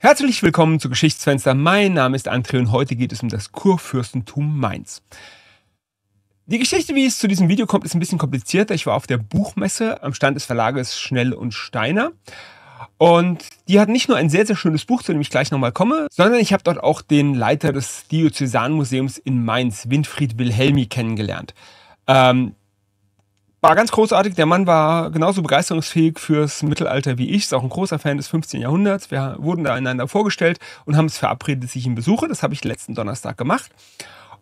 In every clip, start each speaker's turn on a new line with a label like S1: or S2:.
S1: Herzlich willkommen zu Geschichtsfenster. Mein Name ist André und heute geht es um das Kurfürstentum Mainz. Die Geschichte, wie es zu diesem Video kommt, ist ein bisschen komplizierter. Ich war auf der Buchmesse am Stand des Verlages Schnell und Steiner. Und die hat nicht nur ein sehr, sehr schönes Buch, zu dem ich gleich nochmal komme, sondern ich habe dort auch den Leiter des Diözesanmuseums in Mainz, Winfried Wilhelmi, kennengelernt. Ähm, war ganz großartig. Der Mann war genauso begeisterungsfähig fürs Mittelalter wie ich. Ist auch ein großer Fan des 15. Jahrhunderts. Wir wurden da einander vorgestellt und haben es verabredet, dass ich ihn besuche. Das habe ich letzten Donnerstag gemacht.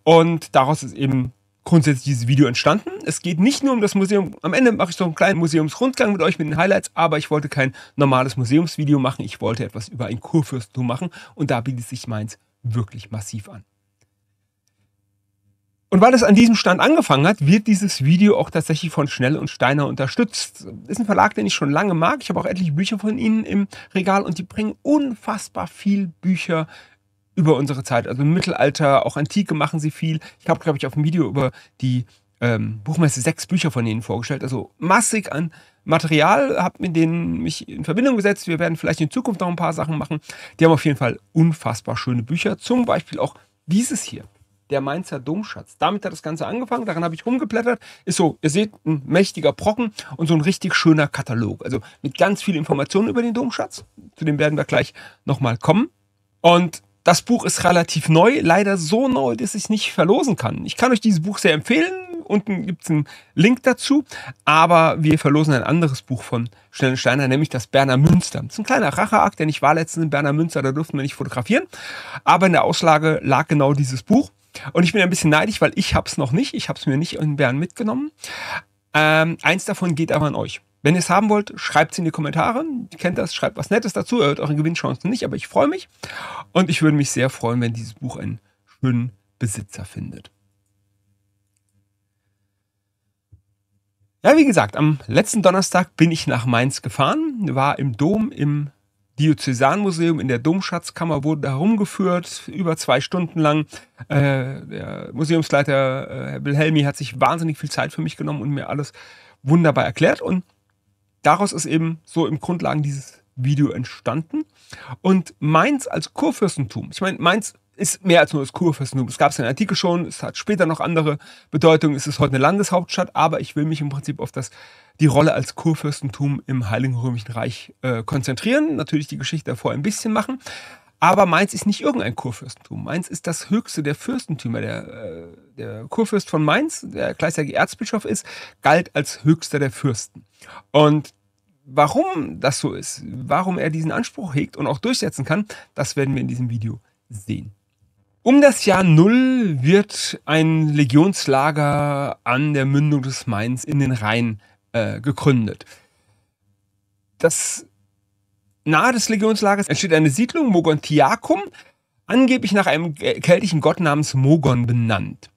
S1: Und daraus ist eben grundsätzlich dieses Video entstanden. Es geht nicht nur um das Museum. Am Ende mache ich so einen kleinen Museumsrundgang mit euch mit den Highlights, aber ich wollte kein normales Museumsvideo machen. Ich wollte etwas über ein Kurfürstentum machen und da bietet sich meins wirklich massiv an. Und weil es an diesem Stand angefangen hat, wird dieses Video auch tatsächlich von Schnell und Steiner unterstützt. Ist ein Verlag, den ich schon lange mag. Ich habe auch etliche Bücher von ihnen im Regal und die bringen unfassbar viel Bücher über unsere Zeit. Also im Mittelalter, auch Antike machen sie viel. Ich habe, glaube ich, auf dem Video über die ähm, Buchmesse sechs Bücher von ihnen vorgestellt. Also massig an Material, habe mit denen mich in Verbindung gesetzt. Wir werden vielleicht in Zukunft noch ein paar Sachen machen. Die haben auf jeden Fall unfassbar schöne Bücher. Zum Beispiel auch dieses hier der Mainzer Domschatz. Damit hat das Ganze angefangen, daran habe ich rumgeblättert. Ist so, ihr seht, ein mächtiger Brocken und so ein richtig schöner Katalog. Also mit ganz viel Informationen über den Domschatz. Zu dem werden wir gleich nochmal kommen. Und das Buch ist relativ neu, leider so neu, dass ich es nicht verlosen kann. Ich kann euch dieses Buch sehr empfehlen. Unten gibt es einen Link dazu. Aber wir verlosen ein anderes Buch von Schnellensteiner, nämlich das Berner Münster. Das ist ein kleiner Racheakt, denn ich war letztens in Berner Münster, da durften wir nicht fotografieren. Aber in der Auslage lag genau dieses Buch. Und ich bin ein bisschen neidisch, weil ich habe es noch nicht. Ich habe es mir nicht in Bern mitgenommen. Ähm, eins davon geht aber an euch. Wenn ihr es haben wollt, schreibt es in die Kommentare. Ihr kennt das, schreibt was Nettes dazu. Ihr hört eure Gewinnchancen nicht, aber ich freue mich. Und ich würde mich sehr freuen, wenn dieses Buch einen schönen Besitzer findet. Ja, wie gesagt, am letzten Donnerstag bin ich nach Mainz gefahren, war im Dom im Diözesanmuseum in der Domschatzkammer wurde rumgeführt, über zwei Stunden lang. Äh, der Museumsleiter äh, Herr Wilhelmi hat sich wahnsinnig viel Zeit für mich genommen und mir alles wunderbar erklärt. Und daraus ist eben so im Grundlagen dieses Video entstanden. Und Mainz als Kurfürstentum, ich meine, Mainz ist mehr als nur das Kurfürstentum. Es gab es in der Artikel schon, es hat später noch andere Bedeutungen. Es ist heute eine Landeshauptstadt, aber ich will mich im Prinzip auf das, die Rolle als Kurfürstentum im Heiligen Römischen Reich äh, konzentrieren. Natürlich die Geschichte davor ein bisschen machen. Aber Mainz ist nicht irgendein Kurfürstentum. Mainz ist das höchste der Fürstentümer. Der, äh, der Kurfürst von Mainz, der gleichzeitig Erzbischof ist, galt als höchster der Fürsten. Und warum das so ist, warum er diesen Anspruch hegt und auch durchsetzen kann, das werden wir in diesem Video sehen. Um das Jahr Null wird ein Legionslager an der Mündung des Mains in den Rhein äh, gegründet. Das nahe des Legionslagers entsteht eine Siedlung, Mogontiacum, angeblich nach einem keltischen Gott namens Mogon benannt.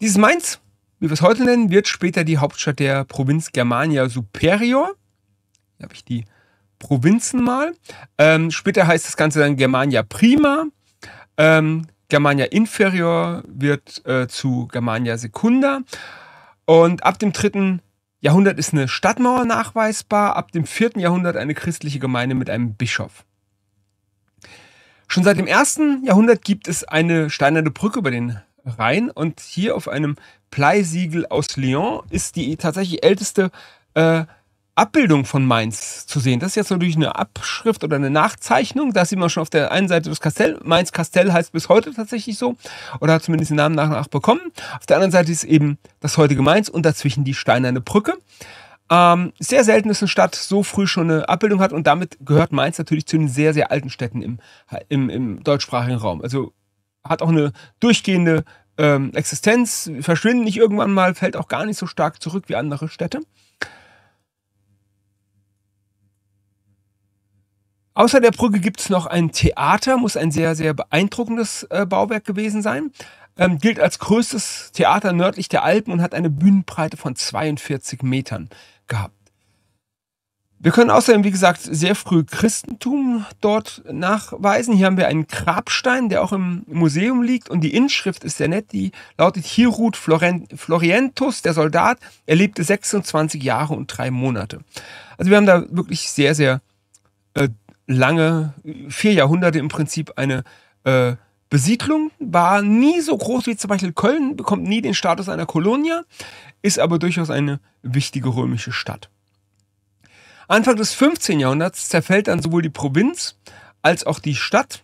S1: Dieses Mainz, wie wir es heute nennen, wird später die Hauptstadt der Provinz Germania Superior. Hier habe ich die Provinzen mal. Ähm, später heißt das Ganze dann Germania Prima. Ähm, Germania Inferior wird äh, zu Germania Secunda. Und ab dem 3. Jahrhundert ist eine Stadtmauer nachweisbar, ab dem 4. Jahrhundert eine christliche Gemeinde mit einem Bischof. Schon seit dem 1. Jahrhundert gibt es eine steinerne Brücke über den Rhein und hier auf einem Pleisiegel aus Lyon ist die tatsächlich älteste äh, Abbildung von Mainz zu sehen. Das ist jetzt natürlich eine Abschrift oder eine Nachzeichnung. Da sieht man schon auf der einen Seite das Kastell. Mainz Kastell heißt bis heute tatsächlich so oder hat zumindest den Namen nach und nach bekommen. Auf der anderen Seite ist eben das heutige Mainz und dazwischen die Steinerne Brücke. Ähm, sehr selten, dass eine Stadt so früh schon eine Abbildung hat und damit gehört Mainz natürlich zu den sehr, sehr alten Städten im, im, im deutschsprachigen Raum. Also hat auch eine durchgehende ähm, Existenz, Verschwindet nicht irgendwann mal, fällt auch gar nicht so stark zurück wie andere Städte. Außer der Brücke gibt es noch ein Theater, muss ein sehr, sehr beeindruckendes äh, Bauwerk gewesen sein. Ähm, gilt als größtes Theater nördlich der Alpen und hat eine Bühnenbreite von 42 Metern gehabt. Wir können außerdem, wie gesagt, sehr früh Christentum dort nachweisen. Hier haben wir einen Grabstein, der auch im Museum liegt und die Inschrift ist sehr nett. Die lautet Hier ruht Florientus, der Soldat. Er lebte 26 Jahre und drei Monate. Also wir haben da wirklich sehr, sehr äh, lange, vier Jahrhunderte im Prinzip eine äh, Besiedlung, war nie so groß wie zum Beispiel Köln, bekommt nie den Status einer Kolonia, ist aber durchaus eine wichtige römische Stadt. Anfang des 15. Jahrhunderts zerfällt dann sowohl die Provinz als auch die Stadt.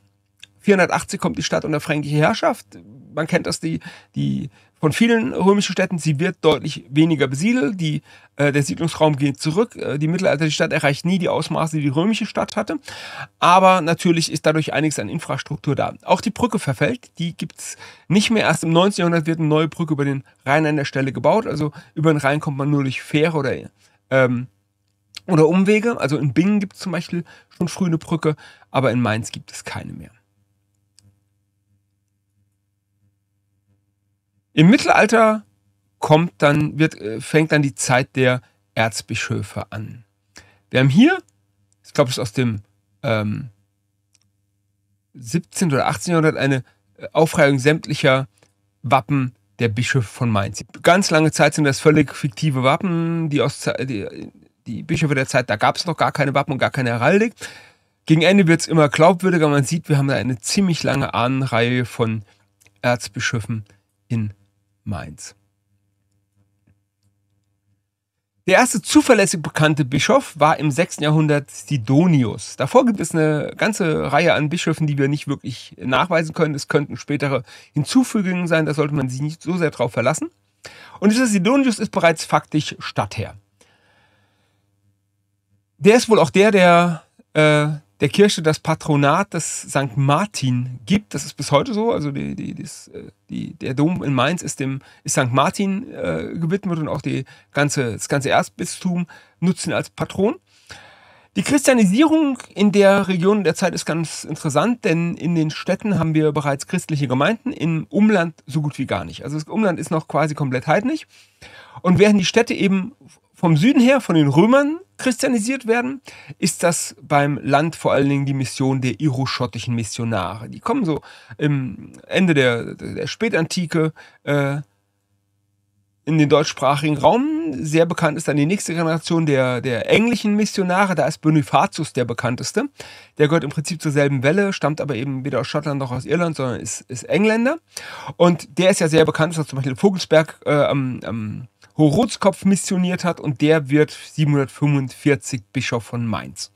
S1: 480 kommt die Stadt unter fränkische Herrschaft. Man kennt das, die, die von vielen römischen Städten. Sie wird deutlich weniger besiedelt. Die, äh, der Siedlungsraum geht zurück. Äh, die mittelalterliche Stadt erreicht nie die Ausmaße, die die römische Stadt hatte. Aber natürlich ist dadurch einiges an Infrastruktur da. Auch die Brücke verfällt. Die gibt's nicht mehr. Erst im 19. Jahrhundert wird eine neue Brücke über den Rhein an der Stelle gebaut. Also über den Rhein kommt man nur durch Fähre oder ähm, oder Umwege. Also in Bingen gibt es zum Beispiel schon früh eine Brücke, aber in Mainz gibt es keine mehr. Im Mittelalter kommt dann, wird, äh, fängt dann die Zeit der Erzbischöfe an. Wir haben hier, ich glaube, es ist aus dem ähm, 17. oder 18. Jahrhundert eine äh, Aufreihung sämtlicher Wappen der Bischöfe von Mainz. Ganz lange Zeit sind das völlig fiktive Wappen. Die, aus, die, die Bischöfe der Zeit, da gab es noch gar keine Wappen und gar keine Heraldik. Gegen Ende wird es immer glaubwürdiger. Man sieht, wir haben da eine ziemlich lange Ahnenreihe von Erzbischöfen in Mainz. Der erste zuverlässig bekannte Bischof war im 6. Jahrhundert Sidonius. Davor gibt es eine ganze Reihe an Bischöfen, die wir nicht wirklich nachweisen können. Es könnten spätere Hinzufügungen sein, da sollte man sich nicht so sehr drauf verlassen. Und dieser Sidonius ist bereits faktisch Stadtherr. Der ist wohl auch der, der äh, der Kirche das Patronat des St. Martin gibt. Das ist bis heute so. Also die, die, das, äh, die, der Dom in Mainz ist dem ist St. Martin äh, gewidmet und auch ganze, das ganze Erzbistum nutzt ihn als Patron. Die Christianisierung in der Region der Zeit ist ganz interessant, denn in den Städten haben wir bereits christliche Gemeinden, im Umland so gut wie gar nicht. Also das Umland ist noch quasi komplett heidnisch. Und während die Städte eben vom Süden her von den Römern christianisiert werden, ist das beim Land vor allen Dingen die Mission der iroschottischen Missionare. Die kommen so im Ende der, der Spätantike äh, in den deutschsprachigen Raum. Sehr bekannt ist dann die nächste Generation der, der englischen Missionare. Da ist Bonifatius der bekannteste. Der gehört im Prinzip zur selben Welle, stammt aber eben weder aus Schottland noch aus Irland, sondern ist, ist Engländer. Und der ist ja sehr bekannt, dass zum Beispiel Vogelsberg äh, am, am Horodskopf missioniert hat und der wird 745 Bischof von Mainz.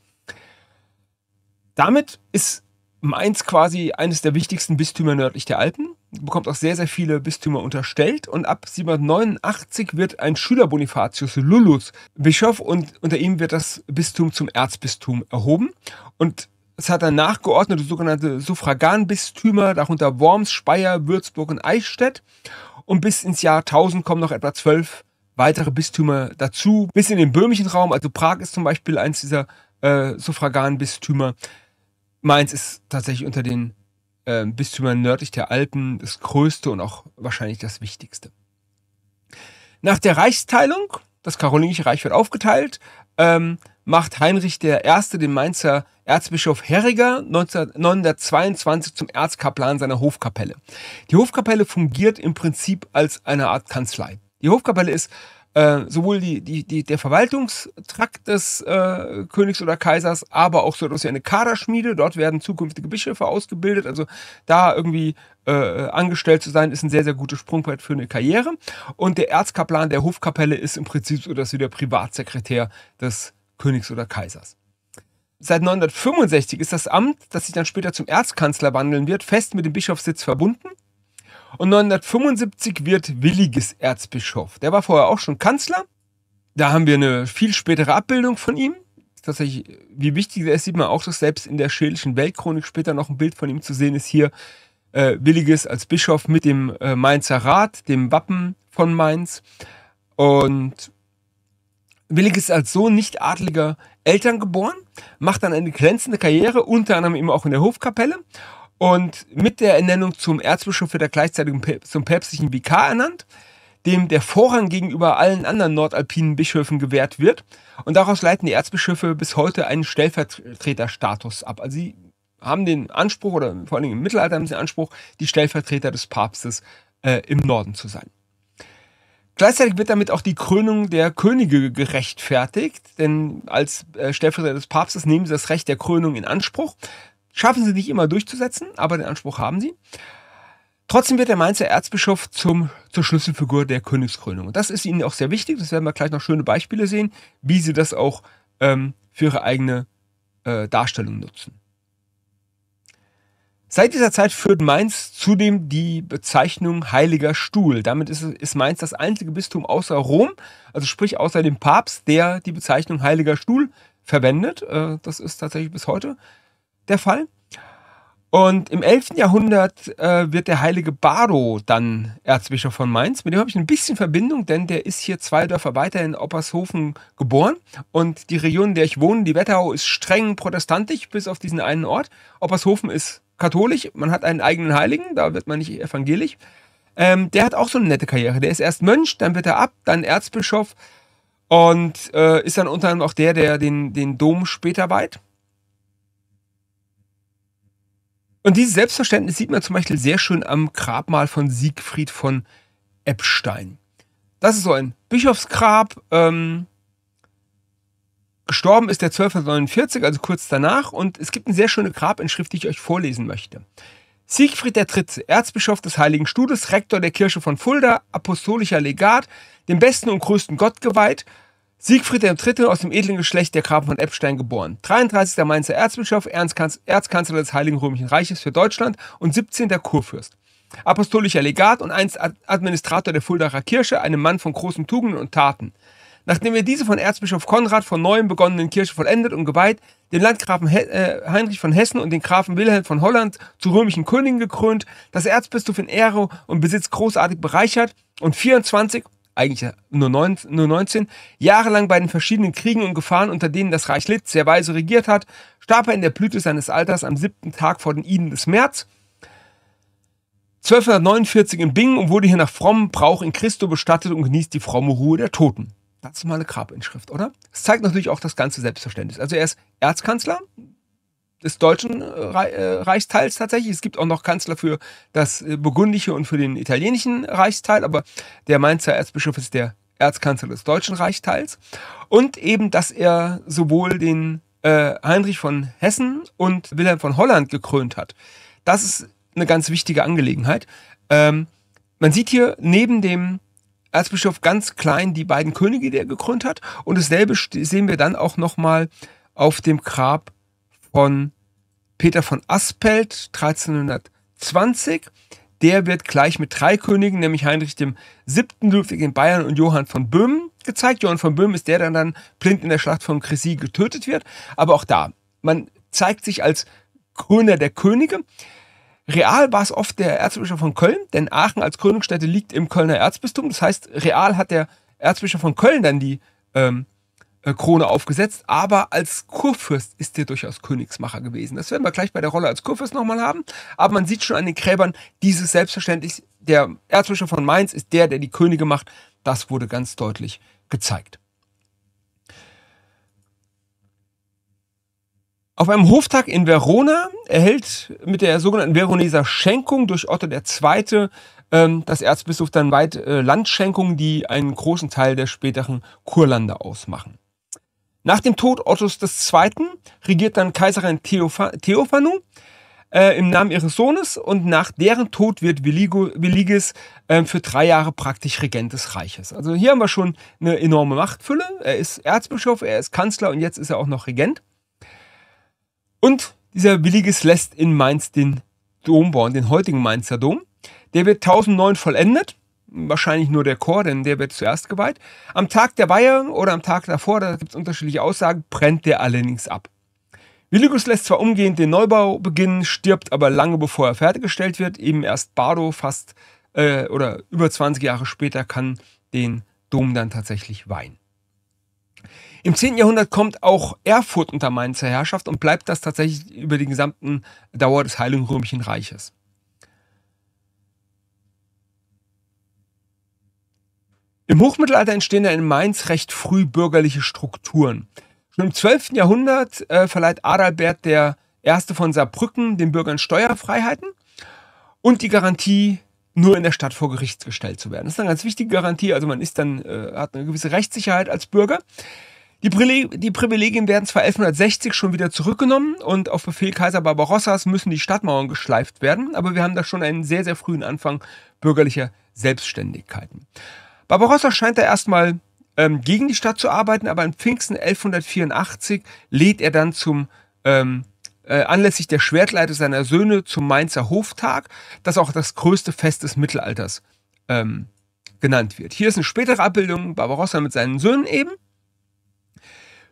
S1: Damit ist Mainz quasi eines der wichtigsten Bistümer nördlich der Alpen, bekommt auch sehr, sehr viele Bistümer unterstellt und ab 789 wird ein Schüler Bonifatius Lullus Bischof und unter ihm wird das Bistum zum Erzbistum erhoben und es hat dann nachgeordnete sogenannte Suffraganbistümer, darunter Worms, Speyer, Würzburg und Eichstätt und bis ins Jahr 1000 kommen noch etwa zwölf weitere Bistümer dazu, bis in den böhmischen Raum. Also Prag ist zum Beispiel eins dieser äh, Suffraganbistümer. Mainz ist tatsächlich unter den äh, Bistümern nördlich der Alpen das größte und auch wahrscheinlich das wichtigste. Nach der Reichsteilung, das Karolingische Reich wird aufgeteilt, ähm, macht Heinrich I. den Mainzer Erzbischof Herriger 1922 zum Erzkaplan seiner Hofkapelle. Die Hofkapelle fungiert im Prinzip als eine Art Kanzlei. Die Hofkapelle ist äh, sowohl die, die, die, der Verwaltungstrakt des äh, Königs oder Kaisers, aber auch so etwas wie eine Kaderschmiede. Dort werden zukünftige Bischöfe ausgebildet. Also da irgendwie äh, angestellt zu sein, ist ein sehr, sehr gutes Sprungbrett für eine Karriere. Und der Erzkaplan der Hofkapelle ist im Prinzip so dass wie der Privatsekretär des Königs oder Kaisers. Seit 965 ist das Amt, das sich dann später zum Erzkanzler wandeln wird, fest mit dem Bischofssitz verbunden. Und 975 wird Williges Erzbischof. Der war vorher auch schon Kanzler. Da haben wir eine viel spätere Abbildung von ihm. Tatsächlich, wie wichtig der ist, sieht man auch, dass selbst in der schälischen Weltchronik später noch ein Bild von ihm zu sehen ist. Hier äh, Williges als Bischof mit dem äh, Mainzer Rat, dem Wappen von Mainz. Und Willig ist als Sohn nicht adliger Eltern geboren, macht dann eine glänzende Karriere, unter anderem eben auch in der Hofkapelle. Und mit der Ernennung zum Erzbischof wird er gleichzeitig zum päpstlichen Vikar ernannt, dem der Vorrang gegenüber allen anderen nordalpinen Bischöfen gewährt wird. Und daraus leiten die Erzbischöfe bis heute einen Stellvertreterstatus ab. Also sie haben den Anspruch, oder vor allen Dingen im Mittelalter haben sie den Anspruch, die Stellvertreter des Papstes äh, im Norden zu sein. Gleichzeitig wird damit auch die Krönung der Könige gerechtfertigt, denn als äh, Stellvertreter des Papstes nehmen sie das Recht der Krönung in Anspruch. Schaffen sie nicht immer durchzusetzen, aber den Anspruch haben sie. Trotzdem wird der Mainzer Erzbischof zum, zur Schlüsselfigur der Königskrönung. Und das ist ihnen auch sehr wichtig. Das werden wir gleich noch schöne Beispiele sehen, wie sie das auch ähm, für ihre eigene äh, Darstellung nutzen. Seit dieser Zeit führt Mainz zudem die Bezeichnung Heiliger Stuhl. Damit ist, ist Mainz das einzige Bistum außer Rom, also sprich außer dem Papst, der die Bezeichnung Heiliger Stuhl verwendet. Äh, das ist tatsächlich bis heute der Fall. Und im 11. Jahrhundert äh, wird der heilige Baro dann Erzbischof von Mainz. Mit dem habe ich ein bisschen Verbindung, denn der ist hier zwei Dörfer weiter in Oppershofen geboren. Und die Region, in der ich wohne, die Wetterau, ist streng protestantisch, bis auf diesen einen Ort. Oppershofen ist katholisch, man hat einen eigenen Heiligen, da wird man nicht evangelisch. Ähm, der hat auch so eine nette Karriere. Der ist erst Mönch, dann wird er ab, dann Erzbischof und äh, ist dann unter anderem auch der, der den, den Dom später weiht. Und dieses Selbstverständnis sieht man zum Beispiel sehr schön am Grabmal von Siegfried von Eppstein. Das ist so ein Bischofsgrab. Ähm, Gestorben ist der 1249, also kurz danach, und es gibt eine sehr schöne Grabinschrift, die ich euch vorlesen möchte. Siegfried III., Erzbischof des Heiligen Stuhles, Rektor der Kirche von Fulda, apostolischer Legat, dem besten und größten Gott geweiht, Siegfried III. aus dem edlen Geschlecht der Grafen von Epstein geboren, 33. Mainzer Erzbischof, Erzkanzler des Heiligen Römischen Reiches für Deutschland und 17. Kurfürst. Apostolischer Legat und einst Administrator der Fuldaer Kirche, einem Mann von großen Tugenden und Taten. Nachdem er diese von Erzbischof Konrad von neuem begonnenen Kirche vollendet und geweiht, den Landgrafen äh, Heinrich von Hessen und den Grafen Wilhelm von Holland zu römischen Königen gekrönt, das Erzbistum in Ehre und Besitz großartig bereichert und 24, eigentlich nur 19, nur 19, Jahre lang bei den verschiedenen Kriegen und Gefahren, unter denen das Reich Litz sehr weise regiert hat, starb er in der Blüte seines Alters am siebten Tag vor den Iden des März 1249 in Bingen und wurde hier nach frommem Brauch in Christo bestattet und genießt die fromme Ruhe der Toten. Das ist ganz normale Grabinschrift, oder? Es zeigt natürlich auch das ganze Selbstverständnis. Also er ist Erzkanzler des deutschen äh, äh, Reichsteils tatsächlich. Es gibt auch noch Kanzler für das äh, burgundische und für den italienischen Reichsteil, aber der Mainzer Erzbischof ist der Erzkanzler des deutschen Reichsteils. Und eben, dass er sowohl den Heinrich von Hessen und Wilhelm von Holland gekrönt hat. Das ist eine ganz wichtige Angelegenheit. Ähm, man sieht hier neben dem Erzbischof ganz klein die beiden Könige, die er gekrönt hat. Und dasselbe sehen wir dann auch nochmal auf dem Grab von Peter von Aspelt 1320. Der wird gleich mit drei Königen, nämlich Heinrich dem Siebten, Ludwig in Bayern und Johann von Böhmen gezeigt. Johann von Böhmen ist der, der dann blind in der Schlacht von Crécy getötet wird. Aber auch da, man zeigt sich als Kröner der Könige. Real war es oft der Erzbischof von Köln, denn Aachen als Gründungsstätte liegt im Kölner Erzbistum. Das heißt, real hat der Erzbischof von Köln dann die ähm, äh, Krone aufgesetzt, aber als Kurfürst ist er durchaus Königsmacher gewesen. Das werden wir gleich bei der Rolle als Kurfürst nochmal haben. Aber man sieht schon an den Gräbern, dieses selbstverständlich, der Erzbischof von Mainz ist der, der die Könige macht. Das wurde ganz deutlich gezeigt. Auf einem Hoftag in Verona erhält mit der sogenannten Veroneser Schenkung durch Otto II. Ähm, das Erzbischof dann weit äh, Landschenkungen, die einen großen Teil der späteren Kurlande ausmachen. Nach dem Tod Ottos II. regiert dann Kaiserin Theophanu äh, im Namen ihres Sohnes und nach deren Tod wird Viligo, Viligis äh, für drei Jahre praktisch Regent des Reiches. Also hier haben wir schon eine enorme Machtfülle. Er ist Erzbischof, er ist Kanzler und jetzt ist er auch noch Regent. Und dieser Williges lässt in Mainz den Dom bauen, den heutigen Mainzer Dom. Der wird 1009 vollendet. Wahrscheinlich nur der Chor, denn der wird zuerst geweiht. Am Tag der Weihung oder am Tag davor, da gibt es unterschiedliche Aussagen, brennt der allerdings ab. Willigus lässt zwar umgehend den Neubau beginnen, stirbt aber lange bevor er fertiggestellt wird. Eben erst Bardo fast äh, oder über 20 Jahre später kann den Dom dann tatsächlich weihen. Im 10. Jahrhundert kommt auch Erfurt unter Mainzer Herrschaft und bleibt das tatsächlich über die gesamten Dauer des Heiligen Römischen Reiches. Im Hochmittelalter entstehen da in Mainz recht früh bürgerliche Strukturen. Schon im 12. Jahrhundert äh, verleiht Adalbert der Erste von Saarbrücken den Bürgern Steuerfreiheiten und die Garantie, nur in der Stadt vor Gericht gestellt zu werden. Das ist eine ganz wichtige Garantie. Also man ist dann, äh, hat eine gewisse Rechtssicherheit als Bürger. Die, die Privilegien werden zwar 1160 schon wieder zurückgenommen und auf Befehl Kaiser Barbarossas müssen die Stadtmauern geschleift werden, aber wir haben da schon einen sehr, sehr frühen Anfang bürgerlicher Selbstständigkeiten. Barbarossa scheint da erstmal ähm, gegen die Stadt zu arbeiten, aber an Pfingsten 1184 lädt er dann zum ähm, äh, anlässlich der Schwertleite seiner Söhne zum Mainzer Hoftag, das auch das größte Fest des Mittelalters ähm, genannt wird. Hier ist eine spätere Abbildung Barbarossa mit seinen Söhnen eben.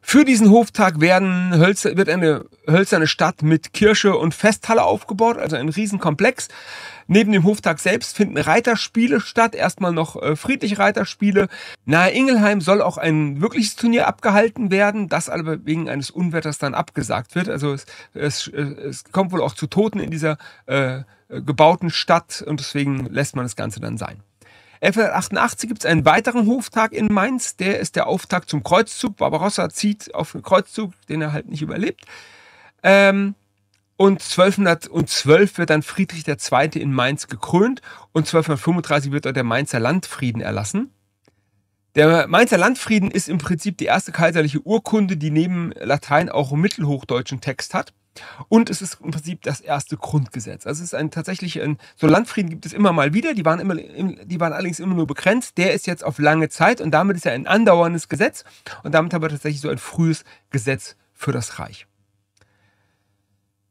S1: Für diesen Hoftag werden Hölz, wird eine hölzerne Stadt mit Kirche und Festhalle aufgebaut, also ein Riesenkomplex. Neben dem Hoftag selbst finden Reiterspiele statt, erstmal noch äh, friedliche Reiterspiele. Nahe Ingelheim soll auch ein wirkliches Turnier abgehalten werden, das aber wegen eines Unwetters dann abgesagt wird. Also es, es, äh, es kommt wohl auch zu Toten in dieser äh, gebauten Stadt und deswegen lässt man das Ganze dann sein. 1188 gibt es einen weiteren Hoftag in Mainz, der ist der Auftakt zum Kreuzzug. Barbarossa zieht auf den Kreuzzug, den er halt nicht überlebt. Ähm, und 1212 wird dann Friedrich II. in Mainz gekrönt und 1235 wird dort der Mainzer Landfrieden erlassen. Der Mainzer Landfrieden ist im Prinzip die erste kaiserliche Urkunde, die neben Latein auch mittelhochdeutschen Text hat. Und es ist im Prinzip das erste Grundgesetz. Also es ist ein tatsächlich ein, so Landfrieden gibt es immer mal wieder, die waren, immer, die waren allerdings immer nur begrenzt. Der ist jetzt auf lange Zeit und damit ist er ein andauerndes Gesetz und damit haben wir tatsächlich so ein frühes Gesetz für das Reich.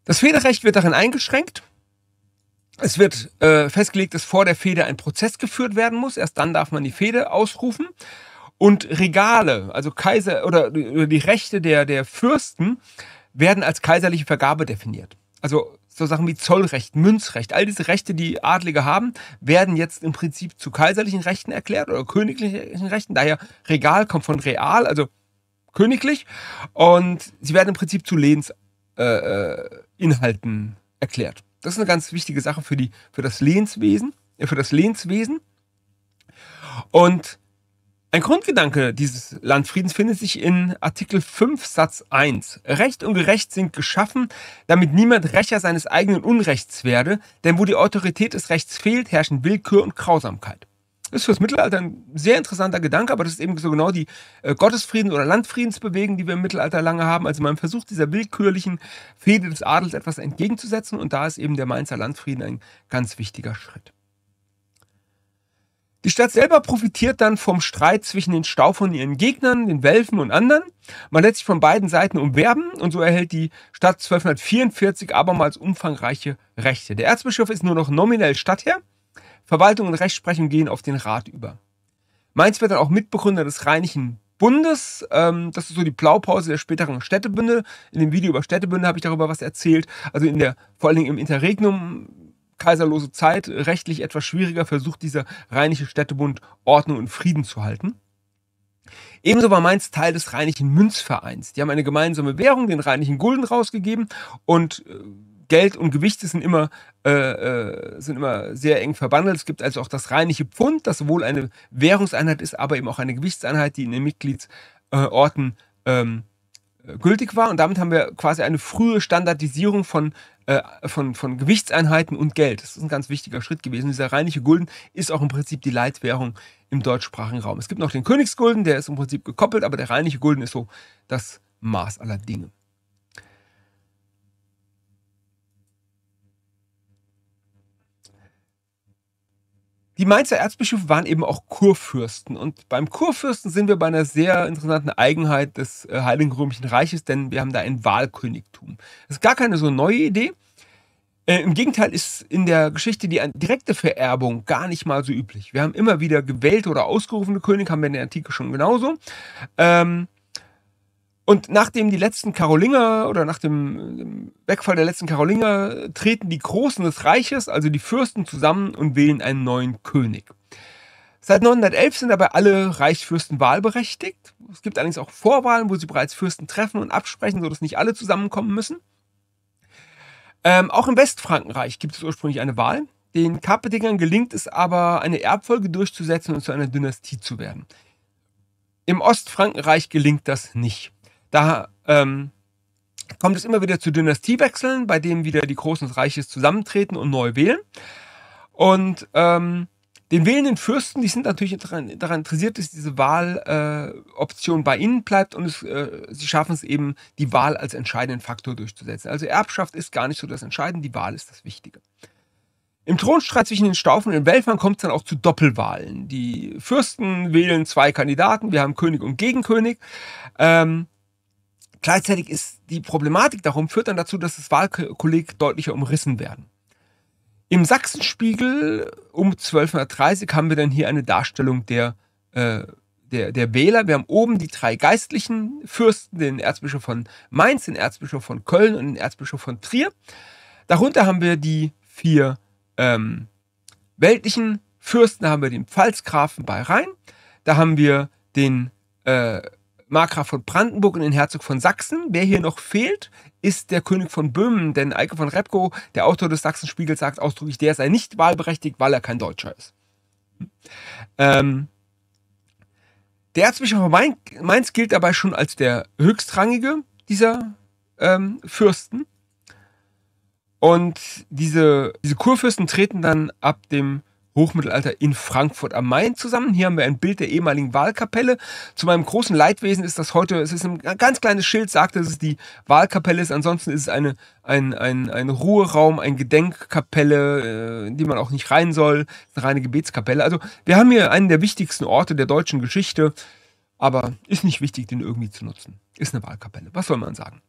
S1: Das Federrecht wird darin eingeschränkt. Es wird äh, festgelegt, dass vor der Fehde ein Prozess geführt werden muss. Erst dann darf man die Fehde ausrufen. Und Regale, also Kaiser oder, oder die Rechte der, der Fürsten, werden als kaiserliche Vergabe definiert. Also so Sachen wie Zollrecht, Münzrecht, all diese Rechte, die Adlige haben, werden jetzt im Prinzip zu kaiserlichen Rechten erklärt oder königlichen Rechten. Daher Regal kommt von real, also königlich. Und sie werden im Prinzip zu Lehnsinhalten äh, äh erklärt. Das ist eine ganz wichtige Sache für, die, für das Lehnswesen, äh, für das Lehnswesen. Und ein Grundgedanke dieses Landfriedens findet sich in Artikel 5 Satz 1. Recht und Gerecht sind geschaffen, damit niemand Rächer seines eigenen Unrechts werde, denn wo die Autorität des Rechts fehlt, herrschen Willkür und Grausamkeit. Das ist für das Mittelalter ein sehr interessanter Gedanke, aber das ist eben so genau die äh, Gottesfrieden- oder Landfriedensbewegung, die wir im Mittelalter lange haben. Also man versucht dieser willkürlichen Fehde des Adels etwas entgegenzusetzen und da ist eben der Mainzer Landfrieden ein ganz wichtiger Schritt. Die Stadt selber profitiert dann vom Streit zwischen den Stau von ihren Gegnern, den Welfen und anderen. Man lässt sich von beiden Seiten umwerben und so erhält die Stadt 1244 abermals umfangreiche Rechte. Der Erzbischof ist nur noch nominell Stadtherr. Verwaltung und Rechtsprechung gehen auf den Rat über. Mainz wird dann auch Mitbegründer des Rheinischen Bundes. Ähm, das ist so die Blaupause der späteren Städtebünde. In dem Video über Städtebünde habe ich darüber was erzählt. Also in der, vor allen Dingen im Interregnum kaiserlose Zeit rechtlich etwas schwieriger versucht dieser rheinische Städtebund Ordnung und Frieden zu halten. Ebenso war Mainz Teil des Rheinischen Münzvereins. Die haben eine gemeinsame Währung, den Rheinischen Gulden, rausgegeben und äh, Geld und Gewichte sind immer, äh, äh, sind immer sehr eng verbandelt. Es gibt also auch das Rheinische Pfund, das sowohl eine Währungseinheit ist, aber eben auch eine Gewichtseinheit, die in den Mitgliedsorten äh, ähm, äh, gültig war. Und damit haben wir quasi eine frühe Standardisierung von, äh, von, von Gewichtseinheiten und Geld. Das ist ein ganz wichtiger Schritt gewesen. Dieser rheinische Gulden ist auch im Prinzip die Leitwährung im deutschsprachigen Raum. Es gibt noch den Königsgulden, der ist im Prinzip gekoppelt, aber der rheinische Gulden ist so das Maß aller Dinge. Die Mainzer Erzbischöfe waren eben auch Kurfürsten. Und beim Kurfürsten sind wir bei einer sehr interessanten Eigenheit des äh, Heiligen Römischen Reiches, denn wir haben da ein Wahlkönigtum. Das ist gar keine so neue Idee. Äh, Im Gegenteil ist in der Geschichte die direkte Vererbung gar nicht mal so üblich. Wir haben immer wieder gewählte oder ausgerufene König, haben wir in der Antike schon genauso. Ähm, und nachdem die letzten Karolinger oder nach dem Wegfall der letzten Karolinger äh, treten die Großen des Reiches, also die Fürsten, zusammen und wählen einen neuen König. Seit 911 sind dabei alle Reichsfürsten wahlberechtigt. Es gibt allerdings auch Vorwahlen, wo sie bereits Fürsten treffen und absprechen, sodass nicht alle zusammenkommen müssen. Ähm, auch im Westfrankenreich gibt es ursprünglich eine Wahl. Den Kapetingern gelingt es aber, eine Erbfolge durchzusetzen und zu einer Dynastie zu werden. Im Ostfrankenreich gelingt das nicht. Da ähm, kommt es immer wieder zu Dynastiewechseln, bei denen wieder die Großen des Reiches zusammentreten und neu wählen. Und ähm, den wählenden Fürsten, die sind natürlich daran, daran interessiert, dass diese Wahloption äh, bei ihnen bleibt und es, äh, sie schaffen es eben, die Wahl als entscheidenden Faktor durchzusetzen. Also Erbschaft ist gar nicht so das Entscheidende, die Wahl ist das Wichtige. Im Thronstreit zwischen den Staufen und den Welfern kommt es dann auch zu Doppelwahlen. Die Fürsten wählen zwei Kandidaten, wir haben König und Gegenkönig. Ähm, Gleichzeitig ist die Problematik darum, führt dann dazu, dass das Wahlkolleg deutlicher umrissen werden. Im Sachsenspiegel um 1230 haben wir dann hier eine Darstellung der, äh, der, der Wähler. Wir haben oben die drei geistlichen Fürsten, den Erzbischof von Mainz, den Erzbischof von Köln und den Erzbischof von Trier. Darunter haben wir die vier ähm, weltlichen Fürsten, da haben wir den Pfalzgrafen bei Rhein, da haben wir den äh, Markgraf von Brandenburg und den Herzog von Sachsen. Wer hier noch fehlt, ist der König von Böhmen, denn Eike von Repko, der Autor des Sachsenspiegels, sagt ausdrücklich, der sei nicht wahlberechtigt, weil er kein Deutscher ist. Ähm, der Erzbischof von Mainz gilt dabei schon als der höchstrangige dieser ähm, Fürsten. Und diese, diese Kurfürsten treten dann ab dem Hochmittelalter in Frankfurt am Main zusammen. Hier haben wir ein Bild der ehemaligen Wahlkapelle. Zu meinem großen Leidwesen ist das heute, es ist ein ganz kleines Schild, sagt, dass es die Wahlkapelle ist. Ansonsten ist es eine, ein, ein, ein Ruheraum, eine Gedenkkapelle, in äh, die man auch nicht rein soll. Eine reine Gebetskapelle. Also wir haben hier einen der wichtigsten Orte der deutschen Geschichte, aber ist nicht wichtig, den irgendwie zu nutzen. Ist eine Wahlkapelle. Was soll man sagen?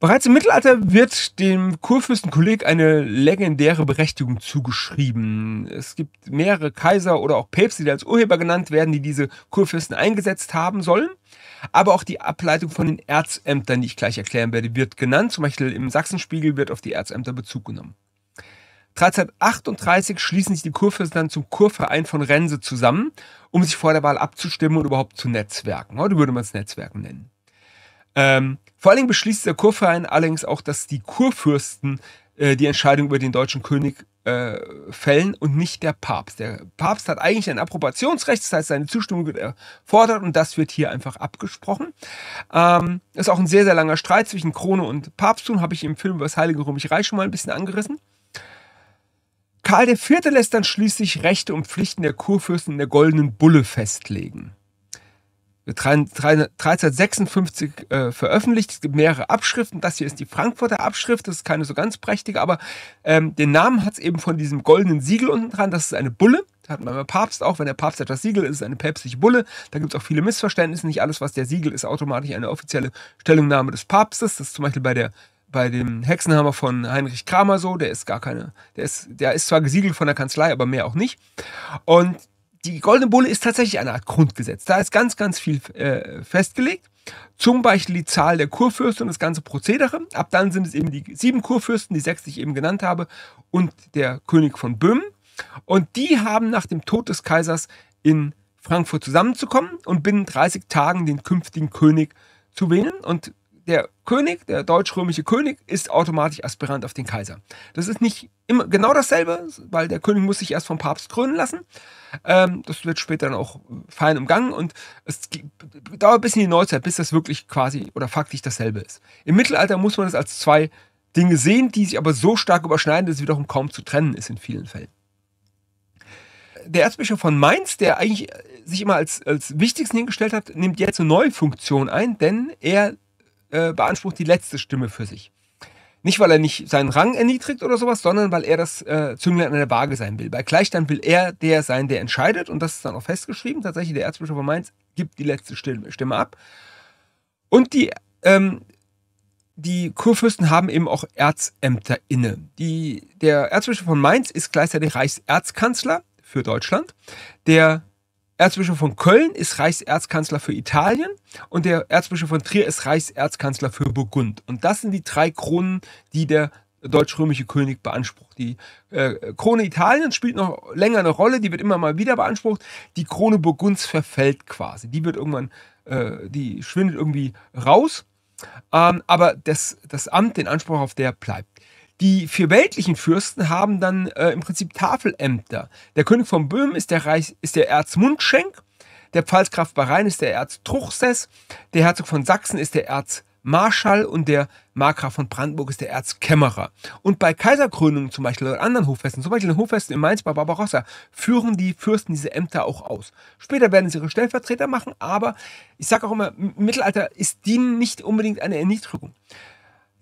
S1: Bereits im Mittelalter wird dem Kurfürstenkolleg eine legendäre Berechtigung zugeschrieben. Es gibt mehrere Kaiser oder auch Päpste, die als Urheber genannt werden, die diese Kurfürsten eingesetzt haben sollen. Aber auch die Ableitung von den Erzämtern, die ich gleich erklären werde, wird genannt. Zum Beispiel im Sachsenspiegel wird auf die Erzämter Bezug genommen. 1338 schließen sich die Kurfürsten dann zum Kurverein von Rense zusammen, um sich vor der Wahl abzustimmen und überhaupt zu netzwerken. Heute würde man es Netzwerken nennen. Ähm, vor allem beschließt der Kurverein allerdings auch, dass die Kurfürsten äh, die Entscheidung über den deutschen König äh, fällen und nicht der Papst. Der Papst hat eigentlich ein Approbationsrecht, das heißt, seine Zustimmung wird erfordert und das wird hier einfach abgesprochen. Ähm, ist auch ein sehr, sehr langer Streit zwischen Krone und Papsttum, habe ich im Film über das Heilige Römische Reich schon mal ein bisschen angerissen. Karl IV. lässt dann schließlich Rechte und Pflichten der Kurfürsten in der Goldenen Bulle festlegen. 1356 äh, äh, veröffentlicht. Es gibt mehrere Abschriften. Das hier ist die Frankfurter Abschrift. Das ist keine so ganz prächtige, aber ähm, den Namen hat es eben von diesem goldenen Siegel unten dran. Das ist eine Bulle. Das hat man beim Papst auch. Wenn der Papst etwas Siegel ist, ist es eine päpstliche Bulle. Da gibt es auch viele Missverständnisse. Nicht alles, was der Siegel ist, automatisch eine offizielle Stellungnahme des Papstes. Das ist zum Beispiel bei der bei dem Hexenhammer von Heinrich Kramer so, der ist gar keine, der ist, der ist zwar gesiegelt von der Kanzlei, aber mehr auch nicht. Und die goldene Bulle ist tatsächlich eine Art Grundgesetz. Da ist ganz, ganz viel äh, festgelegt. Zum Beispiel die Zahl der Kurfürsten und das ganze Prozedere. Ab dann sind es eben die sieben Kurfürsten, die sechs, die ich eben genannt habe, und der König von Böhmen. Und die haben nach dem Tod des Kaisers in Frankfurt zusammenzukommen und binnen 30 Tagen den künftigen König zu wählen. Und der König, der deutsch-römische König, ist automatisch Aspirant auf den Kaiser. Das ist nicht immer genau dasselbe, weil der König muss sich erst vom Papst krönen lassen. Ähm, das wird später dann auch fein umgangen und es dauert bis in die Neuzeit, bis das wirklich quasi oder faktisch dasselbe ist. Im Mittelalter muss man das als zwei Dinge sehen, die sich aber so stark überschneiden, dass es wiederum kaum zu trennen ist in vielen Fällen. Der Erzbischof von Mainz, der eigentlich sich immer als, als wichtigsten hingestellt hat, nimmt jetzt eine neue Funktion ein, denn er äh, beansprucht die letzte Stimme für sich. Nicht, weil er nicht seinen Rang erniedrigt oder sowas, sondern weil er das äh, Zünglein an der Waage sein will. Bei Gleichstand will er der sein, der entscheidet, und das ist dann auch festgeschrieben. Tatsächlich, der Erzbischof von Mainz gibt die letzte Stimme, ab. Und die, ähm, die Kurfürsten haben eben auch Erzämter inne. Die, der Erzbischof von Mainz ist gleichzeitig Reichserzkanzler für Deutschland. Der Erzbischof von Köln ist Reichserzkanzler für Italien und der Erzbischof von Trier ist Reichserzkanzler für Burgund. Und das sind die drei Kronen, die der deutsch-römische König beansprucht. Die äh, Krone Italiens spielt noch länger eine Rolle, die wird immer mal wieder beansprucht. Die Krone Burgunds verfällt quasi. Die wird irgendwann, äh, die schwindet irgendwie raus. Ähm, aber das, das Amt, den Anspruch auf der bleibt. Die vier weltlichen Fürsten haben dann äh, im Prinzip Tafelämter. Der König von Böhmen ist der, Reich, ist der Erzmundschenk, der Pfalzgraf Bahrain ist der Erztruchsess, der Herzog von Sachsen ist der Erzmarschall und der Markgraf von Brandenburg ist der Erzkämmerer. Und bei Kaiserkrönungen zum Beispiel oder anderen Hoffesten, zum Beispiel den Hoffesten in Mainz bei Barbarossa, führen die Fürsten diese Ämter auch aus. Später werden sie ihre Stellvertreter machen, aber ich sage auch immer, im Mittelalter ist dienen nicht unbedingt eine Erniedrigung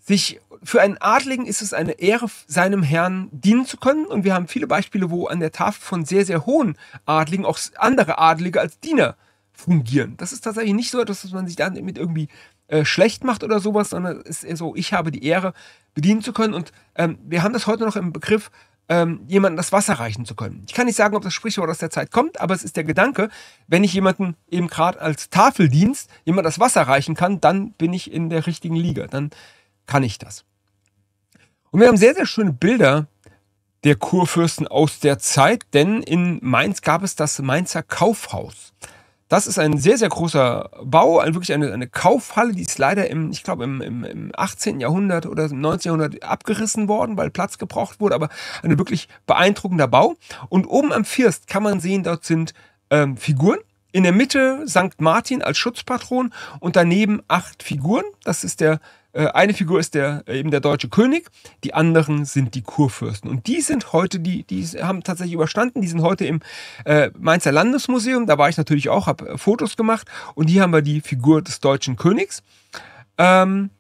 S1: sich für einen Adligen ist es eine Ehre, seinem Herrn dienen zu können. Und wir haben viele Beispiele, wo an der Tafel von sehr, sehr hohen Adligen auch andere Adlige als Diener fungieren. Das ist tatsächlich nicht so etwas, dass man sich damit irgendwie äh, schlecht macht oder sowas, sondern es ist eher so, ich habe die Ehre, bedienen zu können. Und ähm, wir haben das heute noch im Begriff, ähm, jemanden das Wasser reichen zu können. Ich kann nicht sagen, ob das Sprichwort aus der Zeit kommt, aber es ist der Gedanke, wenn ich jemanden eben gerade als Tafeldienst jemand das Wasser reichen kann, dann bin ich in der richtigen Liga. Dann kann ich das. Und wir haben sehr, sehr schöne Bilder der Kurfürsten aus der Zeit, denn in Mainz gab es das Mainzer Kaufhaus. Das ist ein sehr, sehr großer Bau, wirklich eine, eine Kaufhalle, die ist leider im, ich glaube, im, im, im 18. Jahrhundert oder im 19. Jahrhundert abgerissen worden, weil Platz gebraucht wurde, aber ein wirklich beeindruckender Bau. Und oben am First kann man sehen, dort sind ähm, Figuren. In der Mitte St. Martin als Schutzpatron und daneben acht Figuren. Das ist der äh, eine Figur ist der, äh, eben der deutsche König, die anderen sind die Kurfürsten. Und die sind heute, die, die haben tatsächlich überstanden, die sind heute im äh, Mainzer Landesmuseum, da war ich natürlich auch, habe äh, Fotos gemacht und hier haben wir die Figur des deutschen Königs. Ähm,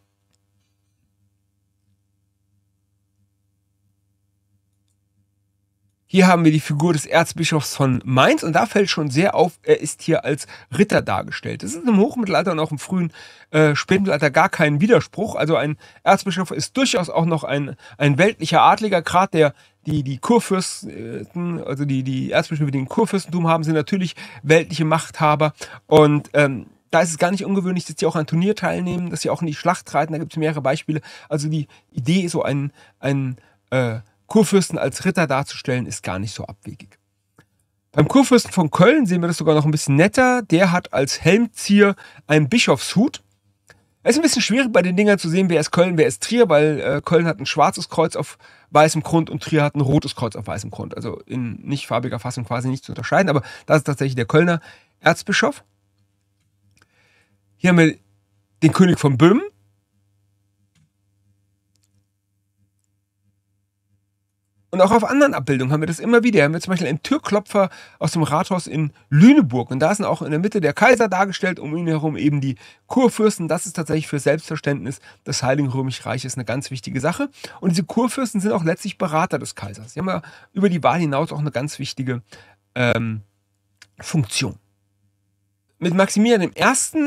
S1: Hier haben wir die Figur des Erzbischofs von Mainz und da fällt schon sehr auf, er ist hier als Ritter dargestellt. Das ist im Hochmittelalter und auch im frühen äh, Spätmittelalter gar kein Widerspruch. Also ein Erzbischof ist durchaus auch noch ein, ein weltlicher Adliger, gerade der die, die Kurfürsten, äh, also die, die Erzbischöfe, die den Kurfürstentum haben, sind natürlich weltliche Machthaber. Und ähm, da ist es gar nicht ungewöhnlich, dass die auch an Turnier teilnehmen, dass sie auch in die Schlacht reiten. Da gibt es mehrere Beispiele. Also die Idee, so ein, ein äh, Kurfürsten als Ritter darzustellen, ist gar nicht so abwegig. Beim Kurfürsten von Köln sehen wir das sogar noch ein bisschen netter. Der hat als Helmzier einen Bischofshut. Es ist ein bisschen schwierig bei den Dingern zu sehen, wer ist Köln, wer ist Trier, weil äh, Köln hat ein schwarzes Kreuz auf weißem Grund und Trier hat ein rotes Kreuz auf weißem Grund. Also in nicht farbiger Fassung quasi nicht zu unterscheiden, aber das ist tatsächlich der Kölner Erzbischof. Hier haben wir den König von Böhmen, Und auch auf anderen Abbildungen haben wir das immer wieder. Haben wir zum Beispiel einen Türklopfer aus dem Rathaus in Lüneburg. Und da ist auch in der Mitte der Kaiser dargestellt, um ihn herum eben die Kurfürsten. Das ist tatsächlich für Selbstverständnis des Heiligen Römischen Reiches eine ganz wichtige Sache. Und diese Kurfürsten sind auch letztlich Berater des Kaisers. Sie haben ja über die Wahl hinaus auch eine ganz wichtige ähm, Funktion mit Maximilian I.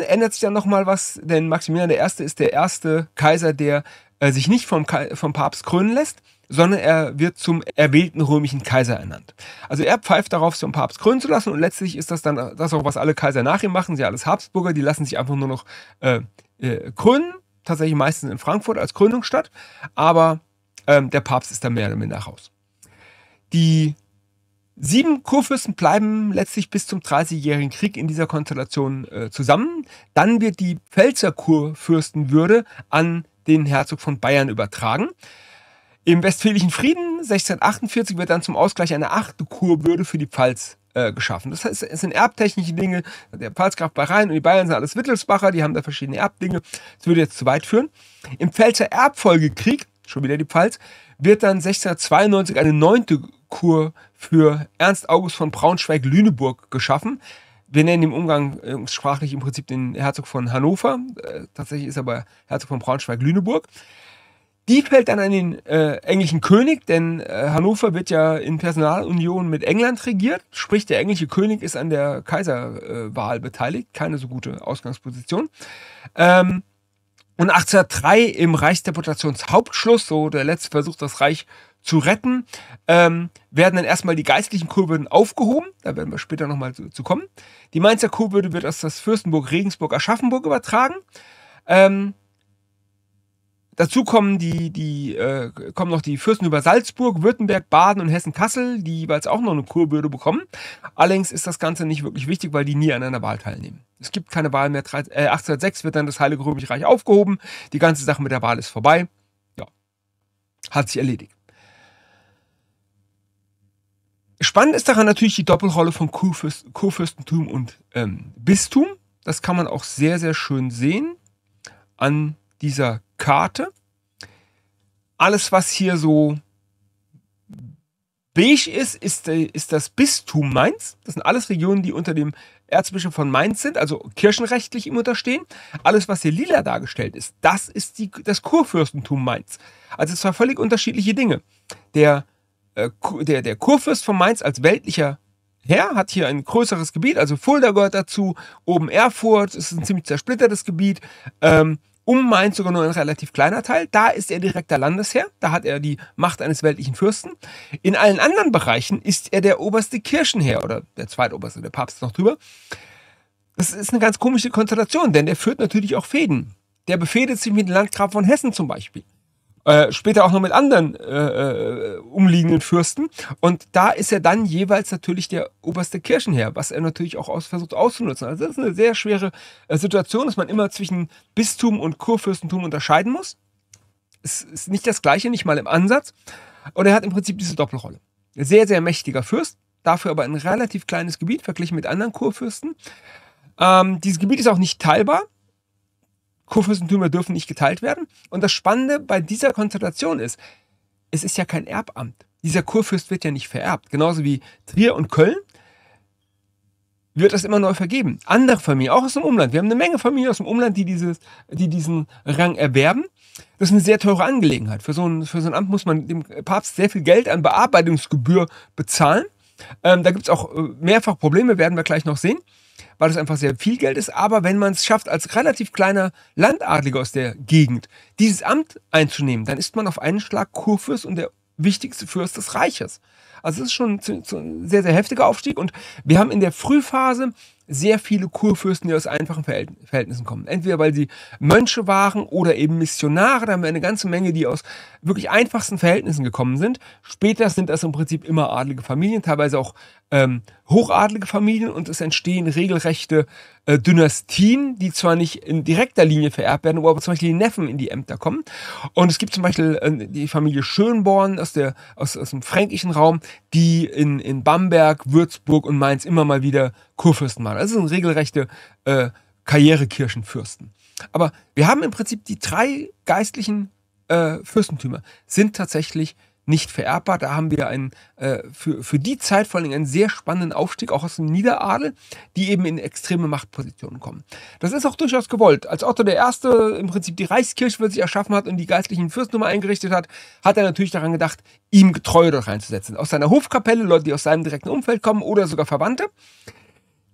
S1: ändert sich dann nochmal was, denn Maximilian I. ist der erste Kaiser, der äh, sich nicht vom, vom Papst krönen lässt, sondern er wird zum erwählten römischen Kaiser ernannt. Also er pfeift darauf, zum Papst krönen zu lassen und letztlich ist das dann das auch, was alle Kaiser nach ihm machen, sie alles Habsburger, die lassen sich einfach nur noch äh, äh, krönen, tatsächlich meistens in Frankfurt als Krönungsstadt, aber ähm, der Papst ist dann mehr oder weniger raus. Die Sieben Kurfürsten bleiben letztlich bis zum 30-jährigen Krieg in dieser Konstellation äh, zusammen. Dann wird die Pfälzer Kurfürstenwürde an den Herzog von Bayern übertragen. Im Westfälischen Frieden 1648 wird dann zum Ausgleich eine achte Kurwürde für die Pfalz äh, geschaffen. Das heißt, es sind erbtechnische Dinge. Der Pfalzgraf bei Rhein und die Bayern sind alles Wittelsbacher, die haben da verschiedene Erbdinge. Das würde jetzt zu weit führen. Im Pfälzer Erbfolgekrieg, schon wieder die Pfalz, wird dann 1692 eine neunte Kur für Ernst August von Braunschweig-Lüneburg geschaffen. Wir nennen im Umgang äh, sprachlich im Prinzip den Herzog von Hannover. Äh, tatsächlich ist er aber Herzog von Braunschweig-Lüneburg. Die fällt dann an den äh, englischen König, denn äh, Hannover wird ja in Personalunion mit England regiert. Sprich, der englische König ist an der Kaiserwahl äh, beteiligt. Keine so gute Ausgangsposition. Ähm, und 1803 im Reichsdeputationshauptschluss, so der letzte Versuch, das Reich zu retten, ähm, werden dann erstmal die geistlichen Kurwürden aufgehoben. Da werden wir später nochmal zu, zu kommen. Die Mainzer Kurwürde wird aus das Fürstenburg Regensburg Aschaffenburg übertragen. Ähm, Dazu kommen die, die, äh, kommen noch die Fürsten über Salzburg, Württemberg, Baden und Hessen-Kassel, die jeweils auch noch eine Kurbürde bekommen. Allerdings ist das Ganze nicht wirklich wichtig, weil die nie an einer Wahl teilnehmen. Es gibt keine Wahl mehr. 1806 äh, wird dann das Heilige Römische Reich aufgehoben. Die ganze Sache mit der Wahl ist vorbei. Ja. Hat sich erledigt. Spannend ist daran natürlich die Doppelrolle von Kurfürst, Kurfürstentum und ähm, Bistum. Das kann man auch sehr, sehr schön sehen an dieser Karte. Alles, was hier so beige ist, ist, äh, ist das Bistum Mainz. Das sind alles Regionen, die unter dem Erzbischof von Mainz sind, also kirchenrechtlich ihm unterstehen. Alles, was hier lila dargestellt ist, das ist die, das Kurfürstentum Mainz. Also zwei völlig unterschiedliche Dinge. Der, äh, der, der Kurfürst von Mainz als weltlicher Herr hat hier ein größeres Gebiet, also Fulda gehört dazu, oben Erfurt, ist ein ziemlich zersplittertes Gebiet. Ähm, um Mainz sogar nur ein relativ kleiner Teil. Da ist er direkter Landesherr, da hat er die Macht eines weltlichen Fürsten. In allen anderen Bereichen ist er der oberste Kirchenherr oder der zweitoberste, der Papst noch drüber. Das ist eine ganz komische Konstellation, denn er führt natürlich auch Fäden. Der befehdet sich mit dem Landgraf von Hessen zum Beispiel. Äh, später auch noch mit anderen äh, äh, umliegenden Fürsten. Und da ist er dann jeweils natürlich der oberste Kirchenherr, was er natürlich auch aus, versucht auszunutzen. Also das ist eine sehr schwere äh, Situation, dass man immer zwischen Bistum und Kurfürstentum unterscheiden muss. Es ist nicht das gleiche, nicht mal im Ansatz. Und er hat im Prinzip diese Doppelrolle. Sehr, sehr mächtiger Fürst, dafür aber ein relativ kleines Gebiet verglichen mit anderen Kurfürsten. Ähm, dieses Gebiet ist auch nicht teilbar. Kurfürstentümer dürfen nicht geteilt werden. Und das Spannende bei dieser Konstellation ist, es ist ja kein Erbamt. Dieser Kurfürst wird ja nicht vererbt. Genauso wie Trier und Köln wird das immer neu vergeben. Andere Familien, auch aus dem Umland. Wir haben eine Menge Familien aus dem Umland, die, dieses, die diesen Rang erwerben. Das ist eine sehr teure Angelegenheit. Für so, ein, für so ein Amt muss man dem Papst sehr viel Geld an Bearbeitungsgebühr bezahlen. Ähm, da gibt es auch äh, mehrfach Probleme, werden wir gleich noch sehen weil es einfach sehr viel Geld ist. Aber wenn man es schafft, als relativ kleiner Landadliger aus der Gegend dieses Amt einzunehmen, dann ist man auf einen Schlag Kurfürst und der wichtigste Fürst des Reiches. Also es ist schon ein sehr, sehr heftiger Aufstieg. Und wir haben in der Frühphase sehr viele Kurfürsten, die aus einfachen Verhältnissen kommen. Entweder weil sie Mönche waren oder eben Missionare. Da haben wir eine ganze Menge, die aus wirklich einfachsten Verhältnissen gekommen sind. Später sind das im Prinzip immer adlige Familien, teilweise auch ähm, hochadlige Familien und es entstehen regelrechte äh, Dynastien, die zwar nicht in direkter Linie vererbt werden, wo aber zum Beispiel die Neffen in die Ämter kommen. Und es gibt zum Beispiel äh, die Familie Schönborn aus, der, aus, aus dem fränkischen Raum, die in, in Bamberg, Würzburg und Mainz immer mal wieder Kurfürstenmarkt. Also sind regelrechte äh, Karrierekirchenfürsten. Aber wir haben im Prinzip die drei geistlichen äh, Fürstentümer sind tatsächlich nicht vererbbar. Da haben wir einen, äh, für, für die Zeit vor allem einen sehr spannenden Aufstieg, auch aus dem Niederadel, die eben in extreme Machtpositionen kommen. Das ist auch durchaus gewollt. Als Otto der Erste im Prinzip die Reichskirche für sich erschaffen hat und die geistlichen Fürstentümer eingerichtet hat, hat er natürlich daran gedacht, ihm Getreue dort reinzusetzen. Aus seiner Hofkapelle, Leute, die aus seinem direkten Umfeld kommen oder sogar Verwandte.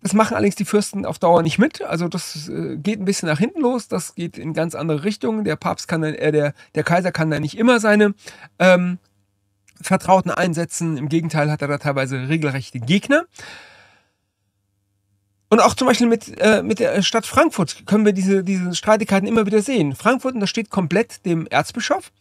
S1: Das machen allerdings die Fürsten auf Dauer nicht mit. Also das äh, geht ein bisschen nach hinten los. Das geht in ganz andere Richtungen. Der Papst kann dann, äh, der, der Kaiser kann da nicht immer seine ähm, Vertrauten einsetzen. Im Gegenteil hat er da teilweise regelrechte Gegner. Und auch zum Beispiel mit, äh, mit der Stadt Frankfurt können wir diese, diese Streitigkeiten immer wieder sehen. Frankfurt das steht komplett dem Erzbischof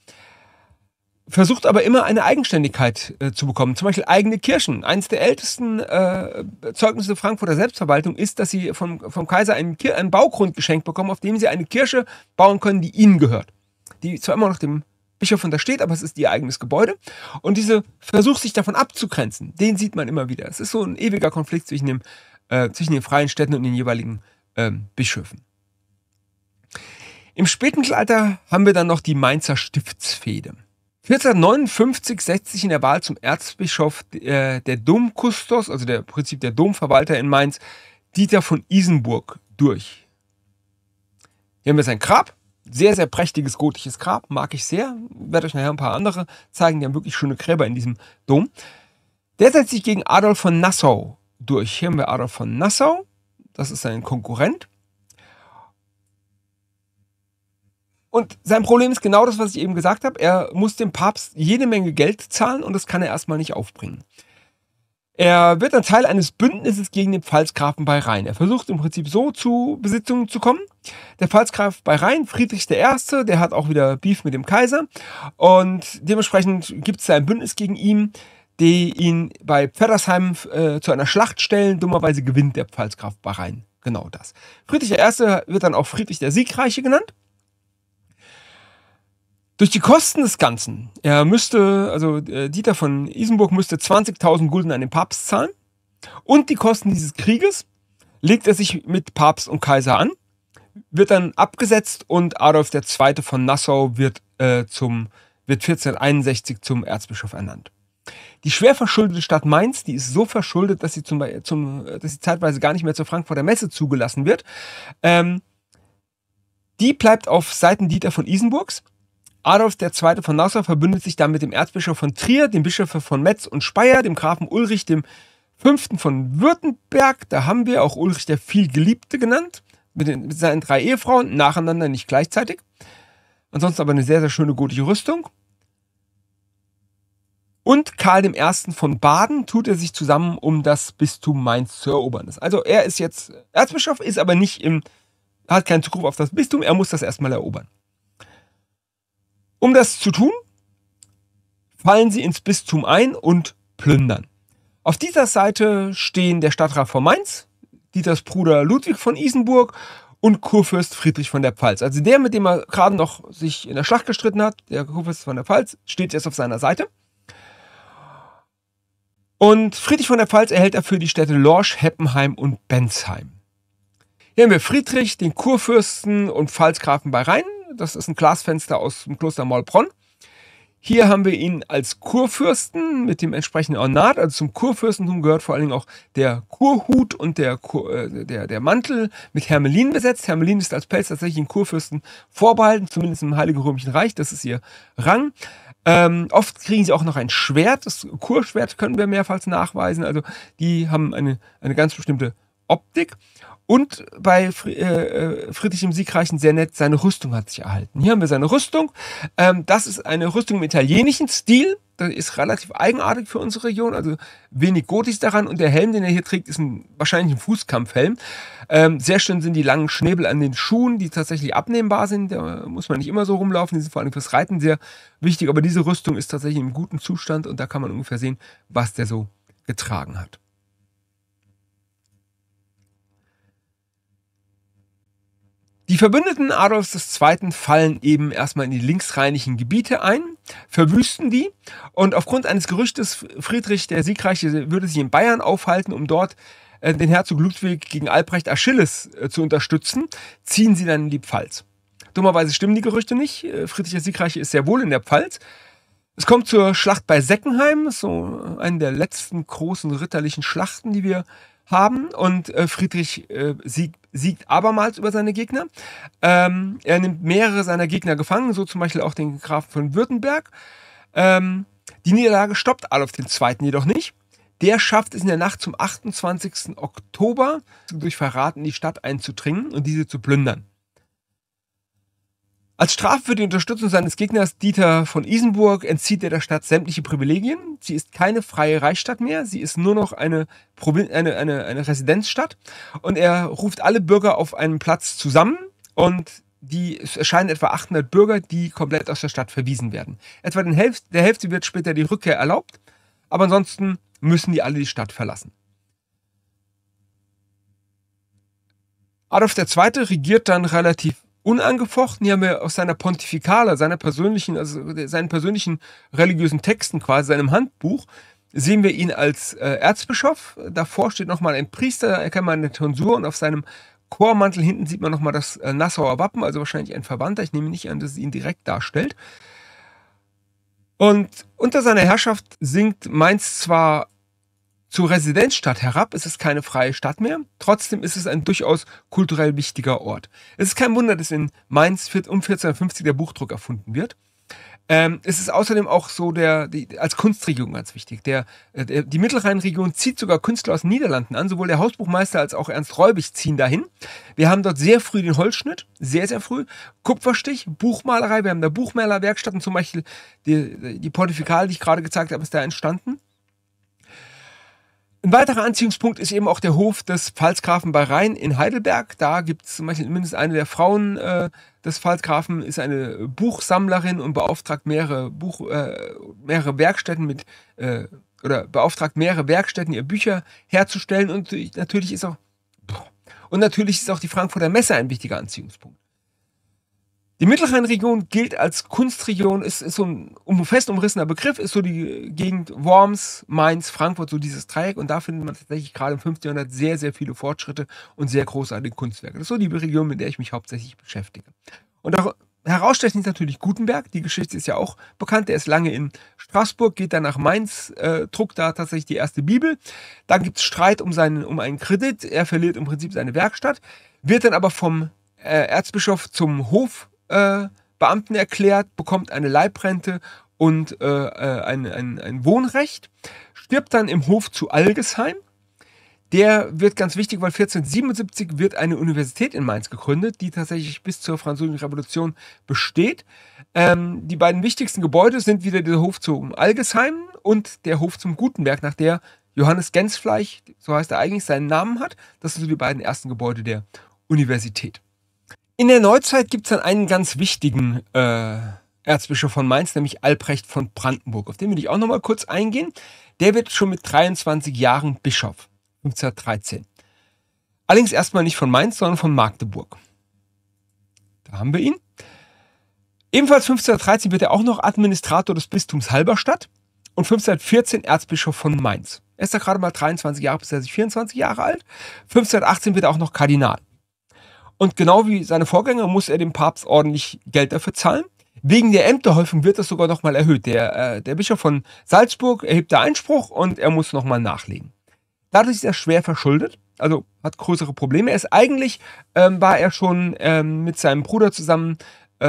S1: versucht aber immer eine Eigenständigkeit äh, zu bekommen. Zum Beispiel eigene Kirchen. Eines der ältesten äh, Zeugnisse der Frankfurter Selbstverwaltung ist, dass sie vom, vom Kaiser einen, Kir einen Baugrund geschenkt bekommen, auf dem sie eine Kirche bauen können, die ihnen gehört. Die zwar immer noch dem Bischof untersteht, aber es ist ihr eigenes Gebäude. Und diese Versuch, sich davon abzugrenzen, den sieht man immer wieder. Es ist so ein ewiger Konflikt zwischen, dem, äh, zwischen den freien Städten und den jeweiligen ähm, Bischöfen. Im späten Mittelalter haben wir dann noch die Mainzer Stiftsfehde. 1459 setzt sich in der Wahl zum Erzbischof äh, der Domkustos, also der Prinzip der Domverwalter in Mainz, Dieter von Isenburg durch. Hier haben wir sein Grab. Sehr, sehr prächtiges gotisches Grab. Mag ich sehr. Werde euch nachher ein paar andere zeigen. Die haben wirklich schöne Gräber in diesem Dom. Der setzt sich gegen Adolf von Nassau durch. Hier haben wir Adolf von Nassau. Das ist sein Konkurrent. Und sein Problem ist genau das, was ich eben gesagt habe. Er muss dem Papst jede Menge Geld zahlen und das kann er erstmal nicht aufbringen. Er wird dann Teil eines Bündnisses gegen den Pfalzgrafen bei Rhein. Er versucht im Prinzip so zu Besitzungen zu kommen. Der Pfalzgraf bei Rhein, Friedrich I., der hat auch wieder Beef mit dem Kaiser und dementsprechend gibt es da ein Bündnis gegen ihn, die ihn bei Pferdersheim äh, zu einer Schlacht stellen. Dummerweise gewinnt der Pfalzgraf bei Rhein. Genau das. Friedrich I. wird dann auch Friedrich der Siegreiche genannt. Durch die Kosten des Ganzen, er müsste, also äh, Dieter von Isenburg müsste 20.000 Gulden an den Papst zahlen und die Kosten dieses Krieges legt er sich mit Papst und Kaiser an, wird dann abgesetzt und Adolf II. von Nassau wird, äh, zum, wird 1461 zum Erzbischof ernannt. Die schwer verschuldete Stadt Mainz, die ist so verschuldet, dass sie, zum, zum, dass sie zeitweise gar nicht mehr zur Frankfurter Messe zugelassen wird, ähm, die bleibt auf Seiten Dieter von Isenburgs Adolf II. von Nassau verbündet sich dann mit dem Erzbischof von Trier, dem Bischof von Metz und Speyer, dem Grafen Ulrich V. von Württemberg, da haben wir auch Ulrich der Vielgeliebte genannt, mit, den, mit seinen drei Ehefrauen, nacheinander, nicht gleichzeitig. Ansonsten aber eine sehr, sehr schöne gotische Rüstung. Und Karl I. von Baden tut er sich zusammen, um das Bistum Mainz zu erobern. Also er ist jetzt Erzbischof, ist aber nicht im, hat keinen Zugriff auf das Bistum, er muss das erstmal erobern. Um das zu tun, fallen sie ins Bistum ein und plündern. Auf dieser Seite stehen der Stadtrat von Mainz, Dieters Bruder Ludwig von Isenburg und Kurfürst Friedrich von der Pfalz. Also der, mit dem er gerade noch sich in der Schlacht gestritten hat, der Kurfürst von der Pfalz, steht jetzt auf seiner Seite. Und Friedrich von der Pfalz erhält dafür die Städte Lorsch, Heppenheim und Bensheim. Hier haben wir Friedrich, den Kurfürsten und Pfalzgrafen bei Rhein, das ist ein Glasfenster aus dem Kloster Maulbronn. Hier haben wir ihn als Kurfürsten mit dem entsprechenden Ornat. Also zum Kurfürstentum gehört vor allen Dingen auch der Kurhut und der, Kur, äh, der, der Mantel mit Hermelin besetzt. Hermelin ist als Pelz tatsächlich den Kurfürsten vorbehalten, zumindest im Heiligen Römischen Reich. Das ist ihr Rang. Ähm, oft kriegen sie auch noch ein Schwert. Das Kurschwert können wir mehrfach nachweisen. Also die haben eine, eine ganz bestimmte Optik. Und bei äh, äh, Friedrich im Siegreichen sehr nett, seine Rüstung hat sich erhalten. Hier haben wir seine Rüstung. Ähm, das ist eine Rüstung im italienischen Stil. Das ist relativ eigenartig für unsere Region, also wenig Gotis daran. Und der Helm, den er hier trägt, ist ein, wahrscheinlich ein Fußkampfhelm. Ähm, sehr schön sind die langen Schnäbel an den Schuhen, die tatsächlich abnehmbar sind. Da muss man nicht immer so rumlaufen. Die sind vor allem fürs Reiten sehr wichtig. Aber diese Rüstung ist tatsächlich im guten Zustand und da kann man ungefähr sehen, was der so getragen hat. Die Verbündeten Adolfs II. fallen eben erstmal in die linksrheinischen Gebiete ein, verwüsten die und aufgrund eines Gerüchtes, Friedrich der Siegreiche würde sich in Bayern aufhalten, um dort äh, den Herzog Ludwig gegen Albrecht Achilles äh, zu unterstützen, ziehen sie dann in die Pfalz. Dummerweise stimmen die Gerüchte nicht. Äh, Friedrich der Siegreiche ist sehr wohl in der Pfalz. Es kommt zur Schlacht bei Seckenheim, so eine der letzten großen ritterlichen Schlachten, die wir haben. Und Friedrich siegt siegt abermals über seine Gegner. Ähm, er nimmt mehrere seiner Gegner gefangen, so zum Beispiel auch den Grafen von Württemberg. Ähm, die Niederlage stoppt Adolf II. jedoch nicht. Der schafft es in der Nacht zum 28. Oktober durch Verrat in die Stadt einzudringen und diese zu plündern. Als Strafe für die Unterstützung seines Gegners Dieter von Isenburg entzieht er der Stadt sämtliche Privilegien. Sie ist keine freie Reichsstadt mehr, sie ist nur noch eine, Provin eine, eine, eine Residenzstadt. Und er ruft alle Bürger auf einen Platz zusammen und die, es erscheinen etwa 800 Bürger, die komplett aus der Stadt verwiesen werden. Etwa den Hälfte, der Hälfte wird später die Rückkehr erlaubt, aber ansonsten müssen die alle die Stadt verlassen. Adolf II. regiert dann relativ unangefochten. hier haben wir aus seiner Pontifikale, seiner persönlichen, also seinen persönlichen religiösen Texten quasi, seinem Handbuch, sehen wir ihn als äh, Erzbischof. Davor steht nochmal ein Priester, da erkennt man eine Tonsur und auf seinem Chormantel hinten sieht man nochmal das äh, Nassauer Wappen, also wahrscheinlich ein Verwandter. Ich nehme nicht an, dass es ihn direkt darstellt. Und unter seiner Herrschaft singt Mainz zwar zur Residenzstadt herab ist es keine freie Stadt mehr, trotzdem ist es ein durchaus kulturell wichtiger Ort. Es ist kein Wunder, dass in Mainz um 1450 der Buchdruck erfunden wird. Ähm, es ist außerdem auch so der, die, als Kunstregion ganz wichtig. Der, äh, der, die Mittelrheinregion zieht sogar Künstler aus den Niederlanden an. Sowohl der Hausbuchmeister als auch Ernst Räubig ziehen dahin. Wir haben dort sehr früh den Holzschnitt, sehr, sehr früh. Kupferstich, Buchmalerei. Wir haben da Buchmalerwerkstätten, zum Beispiel die, die Portifikale, die ich gerade gezeigt habe, ist da entstanden. Ein weiterer Anziehungspunkt ist eben auch der Hof des Pfalzgrafen bei Rhein in Heidelberg. Da gibt es zum Beispiel mindestens eine der Frauen äh, des Pfalzgrafen, ist eine Buchsammlerin und beauftragt mehrere, Buch, äh, mehrere Werkstätten mit, äh, oder beauftragt mehrere Werkstätten, ihr Bücher herzustellen. Und natürlich ist auch, und natürlich ist auch die Frankfurter Messe ein wichtiger Anziehungspunkt. Die Mittelrheinregion gilt als Kunstregion, ist, ist so ein um, fest umrissener Begriff, ist so die Gegend Worms, Mainz, Frankfurt, so dieses Dreieck. Und da findet man tatsächlich gerade im 15. Jahrhundert sehr, sehr viele Fortschritte und sehr großartige Kunstwerke. Das ist so die Region, mit der ich mich hauptsächlich beschäftige. Und auch herausstechend ist natürlich Gutenberg. Die Geschichte ist ja auch bekannt. Der ist lange in Straßburg, geht dann nach Mainz, äh, druckt da tatsächlich die erste Bibel. Dann gibt es Streit um, seinen, um einen Kredit. Er verliert im Prinzip seine Werkstatt, wird dann aber vom äh, Erzbischof zum Hof äh, Beamten erklärt, bekommt eine Leibrente und äh, äh, ein, ein, ein Wohnrecht, stirbt dann im Hof zu Algesheim. Der wird ganz wichtig, weil 1477 wird eine Universität in Mainz gegründet, die tatsächlich bis zur Französischen Revolution besteht. Ähm, die beiden wichtigsten Gebäude sind wieder der Hof zum Algesheim und der Hof zum Gutenberg, nach der Johannes Gensfleisch, so heißt er eigentlich, seinen Namen hat. Das sind so die beiden ersten Gebäude der Universität. In der Neuzeit gibt es dann einen ganz wichtigen äh, Erzbischof von Mainz, nämlich Albrecht von Brandenburg. Auf den will ich auch nochmal kurz eingehen. Der wird schon mit 23 Jahren Bischof, 1513. Allerdings erstmal nicht von Mainz, sondern von Magdeburg. Da haben wir ihn. Ebenfalls 1513 wird er auch noch Administrator des Bistums Halberstadt und 1514 Erzbischof von Mainz. Er ist da gerade mal 23 Jahre, bis er sich 24 Jahre alt. 1518 wird er auch noch Kardinal. Und genau wie seine Vorgänger muss er dem Papst ordentlich Geld dafür zahlen. Wegen der Ämterhäufung wird das sogar nochmal erhöht. Der, äh, der Bischof von Salzburg erhebt da Einspruch und er muss nochmal nachlegen. Dadurch ist er schwer verschuldet, also hat größere Probleme. Er ist eigentlich, ähm, war er schon ähm, mit seinem Bruder zusammen äh,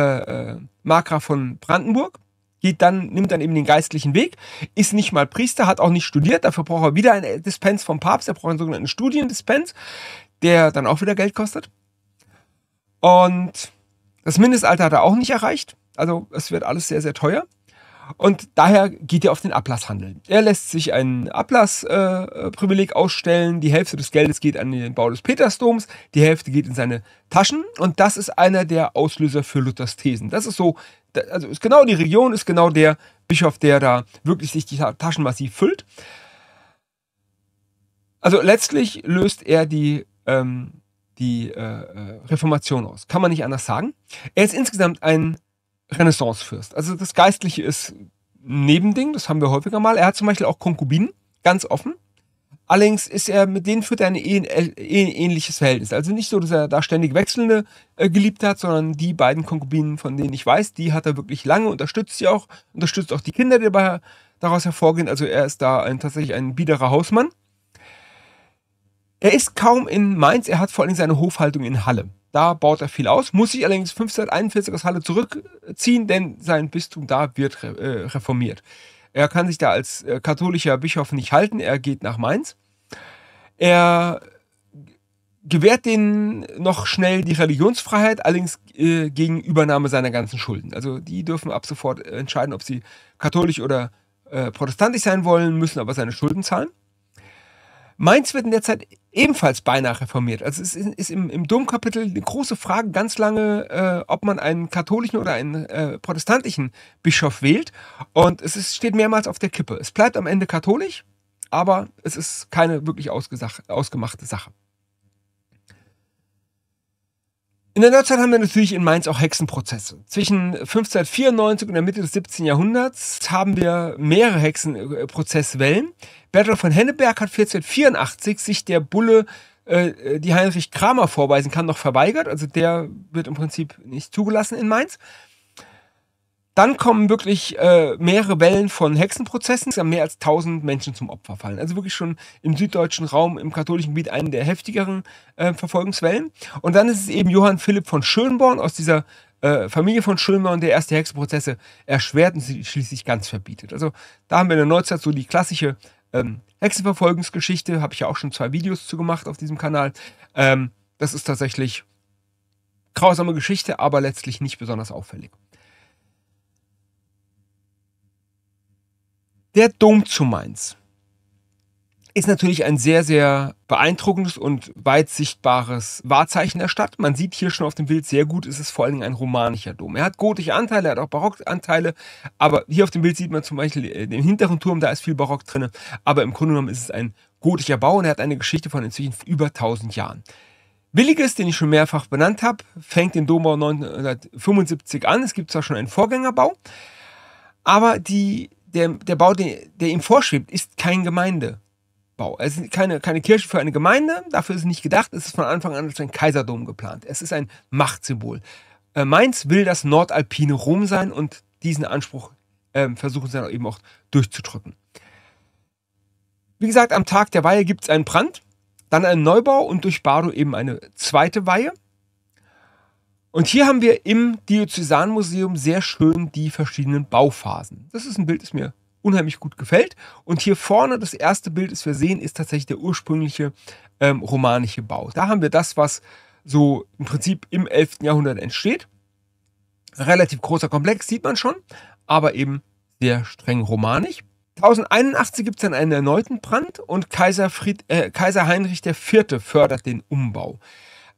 S1: äh, Markgraf von Brandenburg geht dann, nimmt dann eben den geistlichen Weg, ist nicht mal Priester, hat auch nicht studiert, dafür braucht er wieder einen Dispens vom Papst, er braucht einen sogenannten Studiendispens, der dann auch wieder Geld kostet. Und das Mindestalter hat er auch nicht erreicht. Also es wird alles sehr, sehr teuer. Und daher geht er auf den Ablasshandel. Er lässt sich ein Ablassprivileg äh, äh ausstellen. Die Hälfte des Geldes geht an den Bau des Petersdoms, die Hälfte geht in seine Taschen. Und das ist einer der Auslöser für Luthers Thesen. Das ist so, also ist genau die Region, ist genau der Bischof, der da wirklich sich die Taschen massiv füllt. Also letztlich löst er die ähm, die äh, äh, Reformation aus. Kann man nicht anders sagen. Er ist insgesamt ein Renaissancefürst. Also das Geistliche ist ein Nebending, das haben wir häufiger mal. Er hat zum Beispiel auch Konkubinen, ganz offen. Allerdings ist er, mit denen führt er ein ähnliches Verhältnis. Also nicht so, dass er da ständig wechselnde äh, Geliebte hat, sondern die beiden Konkubinen, von denen ich weiß, die hat er wirklich lange, unterstützt sie auch, unterstützt auch die Kinder, die dabei, daraus hervorgehen. Also er ist da ein, tatsächlich ein biederer Hausmann. Er ist kaum in Mainz, er hat vor allem seine Hofhaltung in Halle. Da baut er viel aus, muss sich allerdings 1541 aus Halle zurückziehen, denn sein Bistum da wird äh, reformiert. Er kann sich da als äh, katholischer Bischof nicht halten, er geht nach Mainz. Er gewährt denen noch schnell die Religionsfreiheit, allerdings äh, gegen Übernahme seiner ganzen Schulden. Also die dürfen ab sofort entscheiden, ob sie katholisch oder protestantisch sein wollen, müssen aber seine Schulden zahlen. Mainz wird in der Zeit ebenfalls beinahe reformiert. Also es ist, ist im, im Domkapitel eine große Frage ganz lange, äh, ob man einen katholischen oder einen äh, protestantischen Bischof wählt. Und es ist, steht mehrmals auf der Kippe. Es bleibt am Ende katholisch, aber es ist keine wirklich ausgemachte Sache. In der Neuzeit haben wir natürlich in Mainz auch Hexenprozesse. Zwischen 1594 und der Mitte des 17. Jahrhunderts haben wir mehrere Hexenprozesswellen. Bertolt von Henneberg hat 1484 sich der Bulle, äh, äh, die Heinrich Kramer vorweisen kann, noch verweigert. Also der wird im Prinzip nicht zugelassen in Mainz. Dann kommen wirklich äh, mehrere Wellen von Hexenprozessen, es haben mehr als 1000 Menschen zum Opfer fallen. Also wirklich schon im süddeutschen Raum, im katholischen Gebiet, eine der heftigeren äh, Verfolgungswellen. Und dann ist es eben Johann Philipp von Schönborn aus dieser äh, Familie von Schönborn, der erste Hexenprozesse erschwert und sie schließlich ganz verbietet. Also da haben wir in der Neuzeit so die klassische ähm, Hexenverfolgungsgeschichte, habe ich ja auch schon zwei Videos zu gemacht auf diesem Kanal. Ähm, das ist tatsächlich grausame Geschichte, aber letztlich nicht besonders auffällig. Der Dom zu Mainz ist natürlich ein sehr, sehr beeindruckendes und weit sichtbares Wahrzeichen der Stadt. Man sieht hier schon auf dem Bild sehr gut, ist es vor allen Dingen ein romanischer Dom. Er hat gotische Anteile, er hat auch Barockanteile, aber hier auf dem Bild sieht man zum Beispiel äh, den hinteren Turm, da ist viel Barock drin, aber im Grunde genommen ist es ein gotischer Bau und er hat eine Geschichte von inzwischen über 1000 Jahren. Williges, den ich schon mehrfach benannt habe, fängt den Dombau 1975 an. Es gibt zwar schon einen Vorgängerbau, aber die der, der Bau, der, der ihm vorschwebt, ist kein Gemeindebau. Es ist keine, keine Kirche für eine Gemeinde, dafür ist es nicht gedacht. Es ist von Anfang an als ein Kaiserdom geplant. Es ist ein Machtsymbol. Äh, Mainz will das nordalpine Rom sein und diesen Anspruch äh, versuchen sie dann eben auch durchzudrücken. Wie gesagt, am Tag der Weihe gibt es einen Brand, dann einen Neubau und durch Bardo eben eine zweite Weihe. Und hier haben wir im Diözesanmuseum sehr schön die verschiedenen Bauphasen. Das ist ein Bild, das mir unheimlich gut gefällt. Und hier vorne, das erste Bild, das wir sehen, ist tatsächlich der ursprüngliche ähm, romanische Bau. Da haben wir das, was so im Prinzip im 11. Jahrhundert entsteht. Relativ großer Komplex, sieht man schon, aber eben sehr streng romanisch. 1081 gibt es dann einen erneuten Brand und Kaiser, Fried, äh, Kaiser Heinrich IV. fördert den Umbau.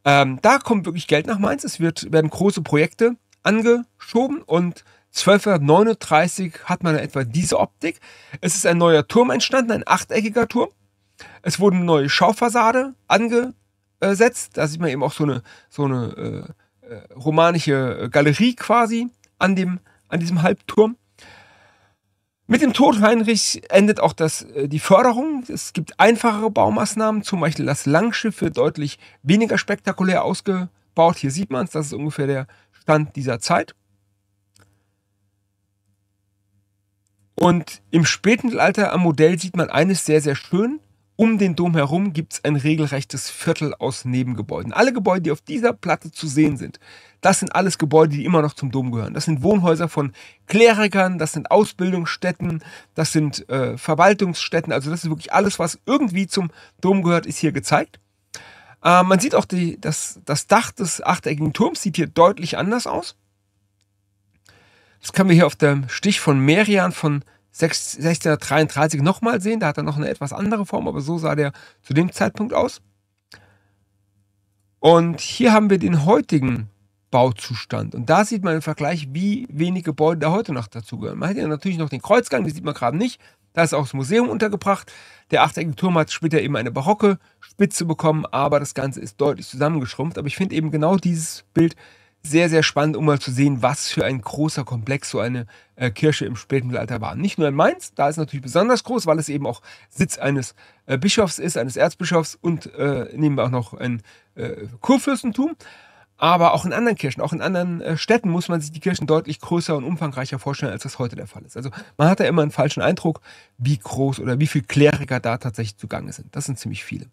S1: Ähm, da kommt wirklich Geld nach Mainz. Es wird, werden große Projekte angeschoben und 1239 hat man etwa diese Optik. Es ist ein neuer Turm entstanden, ein achteckiger Turm. Es wurde eine neue Schaufassade angesetzt. Da sieht man eben auch so eine, so eine äh, äh romanische Galerie quasi an, dem, an diesem Halbturm. Mit dem Tod Heinrichs endet auch das, äh, die Förderung. Es gibt einfachere Baumaßnahmen, zum Beispiel das Langschiff wird deutlich weniger spektakulär ausgebaut. Hier sieht man es, das ist ungefähr der Stand dieser Zeit. Und im Spätmittelalter am Modell sieht man eines sehr, sehr schön. Um den Dom herum gibt es ein regelrechtes Viertel aus Nebengebäuden. Alle Gebäude, die auf dieser Platte zu sehen sind, das sind alles Gebäude, die immer noch zum Dom gehören. Das sind Wohnhäuser von Klerikern, das sind Ausbildungsstätten, das sind äh, Verwaltungsstätten. Also das ist wirklich alles, was irgendwie zum Dom gehört, ist hier gezeigt. Äh, man sieht auch, die, das, das Dach des achteckigen Turms sieht hier deutlich anders aus. Das können wir hier auf dem Stich von Merian von 1633 nochmal sehen. Da hat er noch eine etwas andere Form, aber so sah der zu dem Zeitpunkt aus. Und hier haben wir den heutigen Bauzustand. Und da sieht man im Vergleich, wie wenig Gebäude da heute noch dazugehören. Man hat ja natürlich noch den Kreuzgang, den sieht man gerade nicht. Da ist auch das Museum untergebracht. Der achteckige Turm hat später eben eine barocke Spitze bekommen, aber das Ganze ist deutlich zusammengeschrumpft. Aber ich finde eben genau dieses Bild sehr, sehr spannend, um mal zu sehen, was für ein großer Komplex so eine äh, Kirche im Spätmittelalter war. Nicht nur in Mainz, da ist es natürlich besonders groß, weil es eben auch Sitz eines äh, Bischofs ist, eines Erzbischofs und äh, nehmen wir auch noch ein äh, Kurfürstentum. Aber auch in anderen Kirchen, auch in anderen äh, Städten muss man sich die Kirchen deutlich größer und umfangreicher vorstellen, als das heute der Fall ist. Also man hat ja immer einen falschen Eindruck, wie groß oder wie viel Kleriker da tatsächlich zugange sind. Das sind ziemlich viele.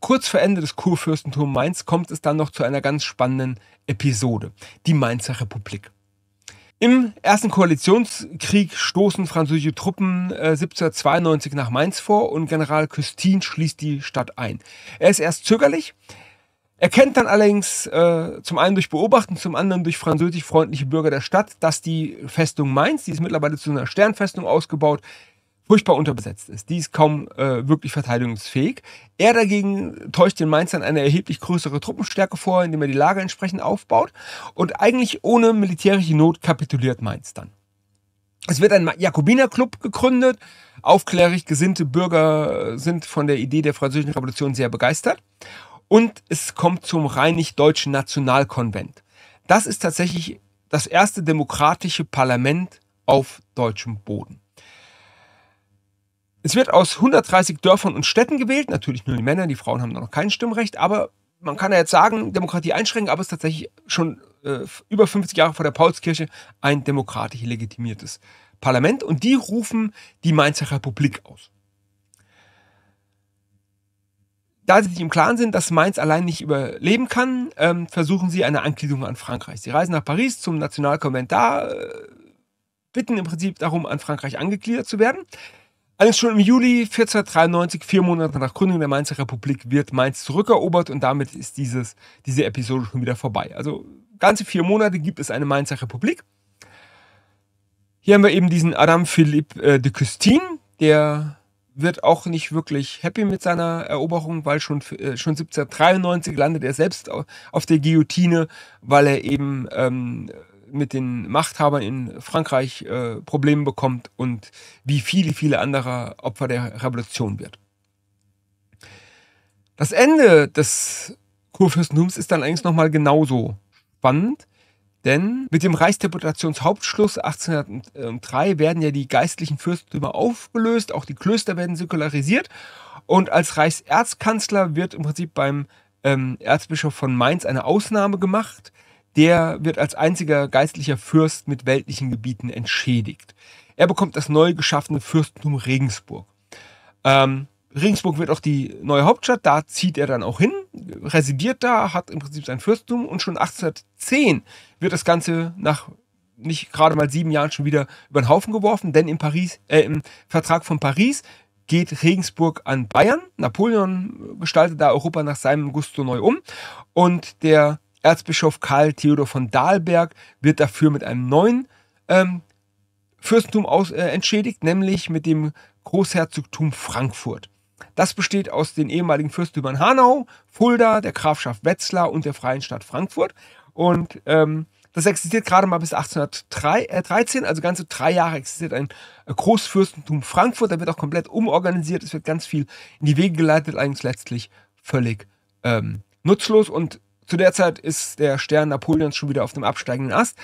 S1: Kurz vor Ende des Kurfürstentums Mainz kommt es dann noch zu einer ganz spannenden Episode, die Mainzer Republik. Im ersten Koalitionskrieg stoßen französische Truppen äh, 1792 nach Mainz vor und General Custine schließt die Stadt ein. Er ist erst zögerlich, er kennt dann allerdings äh, zum einen durch Beobachten, zum anderen durch französisch freundliche Bürger der Stadt, dass die Festung Mainz, die ist mittlerweile zu einer Sternfestung ausgebaut, furchtbar unterbesetzt ist. Die ist kaum äh, wirklich verteidigungsfähig. Er dagegen täuscht den Mainzern eine erheblich größere Truppenstärke vor, indem er die Lage entsprechend aufbaut. Und eigentlich ohne militärische Not kapituliert Mainz dann. Es wird ein Jakobinerclub gegründet. Aufklärig gesinnte Bürger sind von der Idee der französischen Revolution sehr begeistert. Und es kommt zum rheinisch-deutschen Nationalkonvent. Das ist tatsächlich das erste demokratische Parlament auf deutschem Boden. Es wird aus 130 Dörfern und Städten gewählt, natürlich nur die Männer, die Frauen haben da noch kein Stimmrecht, aber man kann ja jetzt sagen, Demokratie einschränken, aber es ist tatsächlich schon äh, über 50 Jahre vor der Paulskirche ein demokratisch legitimiertes Parlament und die rufen die Mainzer Republik aus. Da sie sich im Klaren sind, dass Mainz allein nicht überleben kann, ähm, versuchen sie eine Angliederung an Frankreich. Sie reisen nach Paris zum Nationalkonvent da, äh, bitten im Prinzip darum, an Frankreich angegliedert zu werden. Alles schon im Juli 1493, vier Monate nach Gründung der Mainzer Republik, wird Mainz zurückerobert und damit ist dieses, diese Episode schon wieder vorbei. Also ganze vier Monate gibt es eine Mainzer Republik. Hier haben wir eben diesen Adam Philippe äh, de Custine, der wird auch nicht wirklich happy mit seiner Eroberung, weil schon, äh, schon 1793 landet er selbst auf der Guillotine, weil er eben ähm, mit den Machthabern in Frankreich äh, Probleme bekommt und wie viele, viele andere Opfer der Revolution wird. Das Ende des Kurfürstentums ist dann eigentlich nochmal genauso spannend. Denn mit dem Reichsdeputationshauptschluss 1803 werden ja die geistlichen Fürstentümer aufgelöst, auch die Klöster werden säkularisiert und als Reichserzkanzler wird im Prinzip beim ähm, Erzbischof von Mainz eine Ausnahme gemacht. Der wird als einziger geistlicher Fürst mit weltlichen Gebieten entschädigt. Er bekommt das neu geschaffene Fürstentum Regensburg. Ähm, Regensburg wird auch die neue Hauptstadt, da zieht er dann auch hin, residiert da, hat im Prinzip sein Fürstentum und schon 1810 wird das Ganze nach nicht gerade mal sieben Jahren schon wieder über den Haufen geworfen, denn im, Paris, äh, im Vertrag von Paris geht Regensburg an Bayern. Napoleon gestaltet da Europa nach seinem Gusto neu um und der Erzbischof Karl Theodor von Dahlberg wird dafür mit einem neuen ähm, Fürstentum aus, äh, entschädigt, nämlich mit dem Großherzogtum Frankfurt. Das besteht aus den ehemaligen Fürstümern Hanau, Fulda, der Grafschaft Wetzlar und der Freien Stadt Frankfurt. Und ähm, das existiert gerade mal bis 1813, äh, also ganze drei Jahre existiert ein äh, Großfürstentum Frankfurt. Da wird auch komplett umorganisiert, es wird ganz viel in die Wege geleitet, eigentlich letztlich völlig ähm, nutzlos. Und zu der Zeit ist der Stern Napoleons schon wieder auf dem absteigenden Ast.